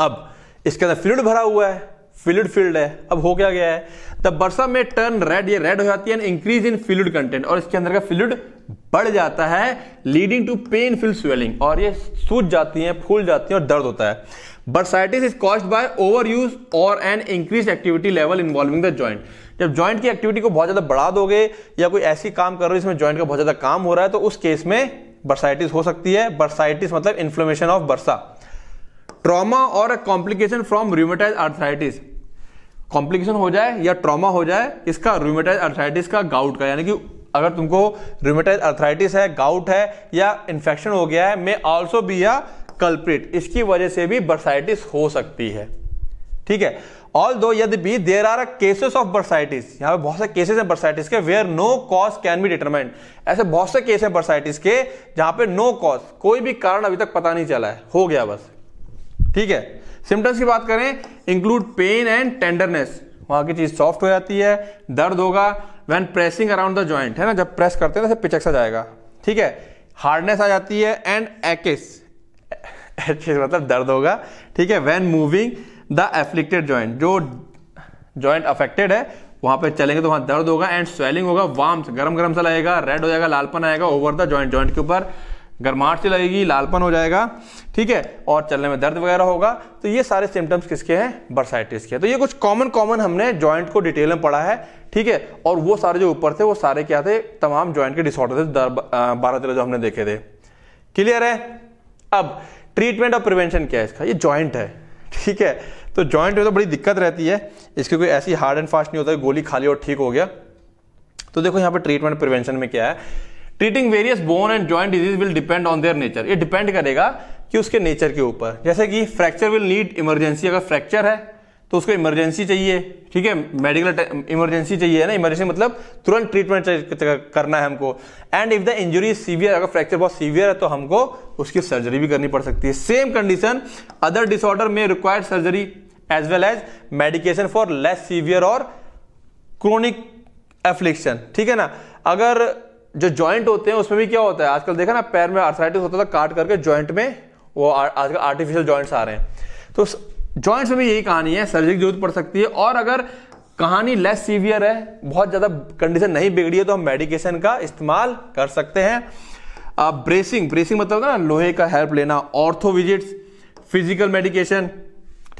अब इसके अंदर फ्लूड भरा हुआ है फिलुड फील्ड है अब हो क्या गया है द बर्सा में टर्न रेड ये रेड हो जाती है इंक्रीज इन फ्लूड कंटेंट और इसके अंदर का फ्लूड बढ़ जाता है लीडिंग टू पेनफुल स्वेलिंग और ये सूज जाती है फूल जाती है और दर्द होता है bursitis is cause by over use और an increase activity level involving the joint जब ज्वाइंट की एक्टिविटी को बहुत ज्यादा बढ़ा दोगे या कोई ऐसी काम कर रहे हो जिसमें ज्वाइंट का बहुत ज्यादा काम हो रहा है तो उस केस में बर्साइटिस हो सकती है बर्साइटिस मतलब इन्फ्लोमेशन ऑफ बर्सा ट्रॉमा और a complication from rheumatoid arthritis complication हो जाए या ट्रॉमा हो जाए इसका रूमेटाइज आर्थराइटिस का गाउट का यानी कि अगर तुमको रूमेटाइज आर्थराइटिस है गाउट है या इन्फेक्शन हो गया है मे ऑल्सो बी या कल्प्रिट इसकी वजह से भी बर्साइटिस हो सकती है ठीक है ऑल दो यदि भी there are cases of bursitis यहाँ पे बहुत से केसेस हैं बर्साइटिस के where no cause can be determined ऐसे बहुत से केस हैं बर्साइटिस के जहां पे नो कॉज कोई भी कारण अभी तक पता नहीं चला है हो गया बस ठीक है सिम्टम्स की बात करें इंक्लूड पेन एंड टेंडरनेस वहां की चीज सॉफ्ट हो जाती है दर्द होगा when pressing around the joint है ना जब प्रेस करते हैं तो पिचक सा जाएगा ठीक है हार्डनेस आ जाती है एंड एकेस एकेस मतलब दर्द होगा ठीक है when moving the afflicted joint जो ज्वाइंट अफेक्टेड है वहां पर चलेंगे तो वहां दर्द होगा एंड स्वेलिंग होगा वार्म गर्म गर्म सा लगेगा रेड हो जाएगा लालपन आएगा ओवर द ज्वाइंट ज्वाइंट के ऊपर गर्माहट से लगेगी लालपन हो जाएगा ठीक है और चलने में दर्द वगैरह होगा तो ये सारे सिम्टम्स किसके हैं बर्साइटिस के तो ये कुछ कॉमन कॉमन हमने जॉइंट को डिटेल में पढ़ा है ठीक है और वो सारे जो ऊपर थे वो सारे क्या थे तमाम जॉइंट के डिसऑर्डर थे बारह तेरह जो हमने देखे थे क्लियर है अब ट्रीटमेंट और प्रिवेंशन क्या है इसका ये जॉइंट है ठीक है तो जॉइंट में तो बड़ी दिक्कत रहती है इसकी कोई ऐसी हार्ड एंड फास्ट नहीं होता है गोली खाली और ठीक हो गया तो देखो यहाँ पर ट्रीटमेंट प्रिवेंशन में क्या है treating various bone and joint disease will depend on their nature ये डिपेंड करेगा कि उसके नेचर के ऊपर जैसे कि फ्रैक्चर विल नीड इमरजेंसी अगर फ्रैक्चर है तो उसको इमरजेंसी चाहिए ठीक है मेडिकल इमरजेंसी चाहिए ना इमरजेंसी मतलब तुरंत ट्रीटमेंट करना है हमको and if the injury severe अगर फ्रैक्चर बहुत सीवियर है तो हमको उसकी सर्जरी भी करनी पड़ सकती है सेम कंडीशन अदर डिसऑर्डर में required surgery as well as medication for less severe और क्रोनिक एफ्लिक्शन ठीक है ना अगर जो ज्वाइंट होते हैं उसमें भी क्या होता है आजकल देखा ना पैर में आर्थराइटिस होता था काट करके ज्वाइंट में वो आजकल आर्टिफिशियल ज्वाइंट्स आ रहे हैं तो ज्वाइंट्स में भी यही कहानी है सर्जरी की जरूरत पड़ सकती है और अगर कहानी लेस सीवियर है बहुत ज़्यादा कंडीशन नहीं बिगड़ी है तो हम मेडिकेशन का इस्तेमाल कर सकते हैं ब्रेसिंग ब्रेसिंग मतलब ना लोहे का हेल्प लेना ऑर्थोविजिट्स फिजिकल मेडिकेशन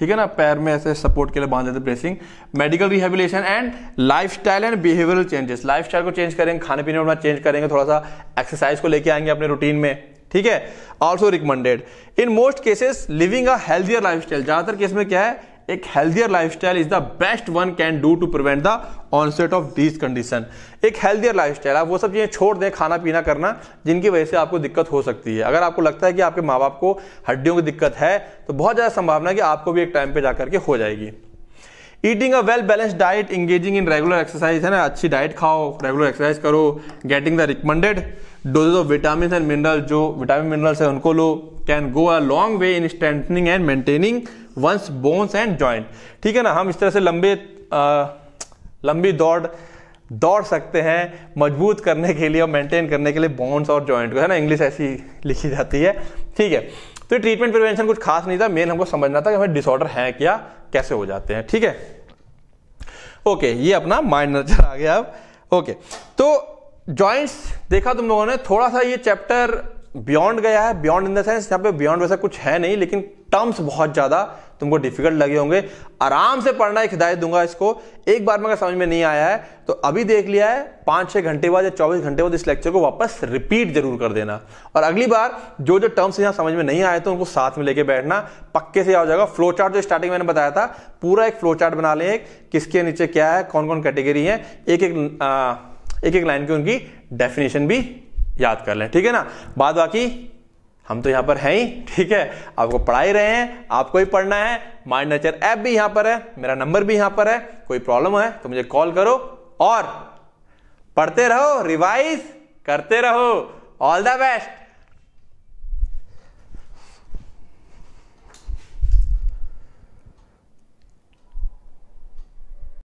ठीक है ना पैर में ऐसे सपोर्ट के लिए बांध देते bracing medical rehabilitation and lifestyle and behavioural changes lifestyle को चेंज करेंगे खाने पीने में चेंज करेंगे थोड़ा सा एक्सरसाइज को लेके आएंगे अपने रूटीन में ठीक है also recommended in most cases living a healthier lifestyle ज्यादातर केस में क्या है एक healthier style is the best one can do to prevent the onset of this condition एक हेल्थियर स्टाइल आप वो सब चीज़ें छोड़ दें खाना पीना करना जिनकी वजह से आपको दिक्कत हो सकती है अगर आपको लगता है कि आपके माँ बाप को हड्डियों की दिक्कत है तो बहुत ज़्यादा संभावना है कि आपको भी एक टाइम पर जाकर के हो जाएगी eating a well balance diet engaging in regular exercise है ना अच्छी डाइट खाओ रेगुलर एक्सरसाइज करो getting the recommended dosages of vitamin and mineral जो विटामिन मिनरल्स है उनको लो can go a long way in strengthening and maintaining one's bones and joint ठीक है ना हम इस तरह से लंबे आ, लंबी दौड़ दौड़ सकते हैं मजबूत करने के लिए और मेंटेन करने के लिए बोन्स और जॉइंट को है ना इंग्लिश ऐसी लिखी जाती है ठीक है तो ट्रीटमेंट प्रिवेंशन कुछ खास नहीं था मेन हमको समझना था कि हमें डिसऑर्डर है क्या कैसे हो जाते हैं ठीक है ओके ये अपना माइंड नजर आ गया अब ओके तो जॉइंट्स देखा तुम लोगों ने थोड़ा सा ये चैप्टर बियॉन्ड गया है बियॉन्ड इन द सेंस यहाँ पे बियॉन्ड वैसा कुछ है नहीं लेकिन टर्म्स बहुत ज़्यादा तुमको डिफिकल्ट लगे होंगे आराम से पढ़ना एक हिदायत दूंगा इसको एक बार में अगर समझ में नहीं आया है तो अभी देख लिया है पांच छह घंटे बाद या चौबीस घंटे बाद इस लेक्चर को वापस रिपीट जरूर कर देना और अगली बार जो जो टर्म्स यहाँ समझ में नहीं आए तो उनको साथ में लेके बैठना पक्के से आ जाएगा फ्लो चार्ट जो स्टार्टिंग मैंने बताया था पूरा एक फ्लो चार्ट बना लें एक किसके नीचे क्या है कौन कौन कैटेगरी है एक एक एक एक लाइन की उनकी डेफिनेशन भी याद कर लें ठीक है ना बाद बाकी हम तो यहां पर हैं ही ठीक है आपको पढ़ा ही रहे हैं आपको ही पढ़ना है माइंड नेचर ऐप भी यहां पर है मेरा नंबर भी यहां पर है कोई प्रॉब्लम है तो मुझे कॉल करो और पढ़ते रहो रिवाइज करते रहो ऑल द बेस्ट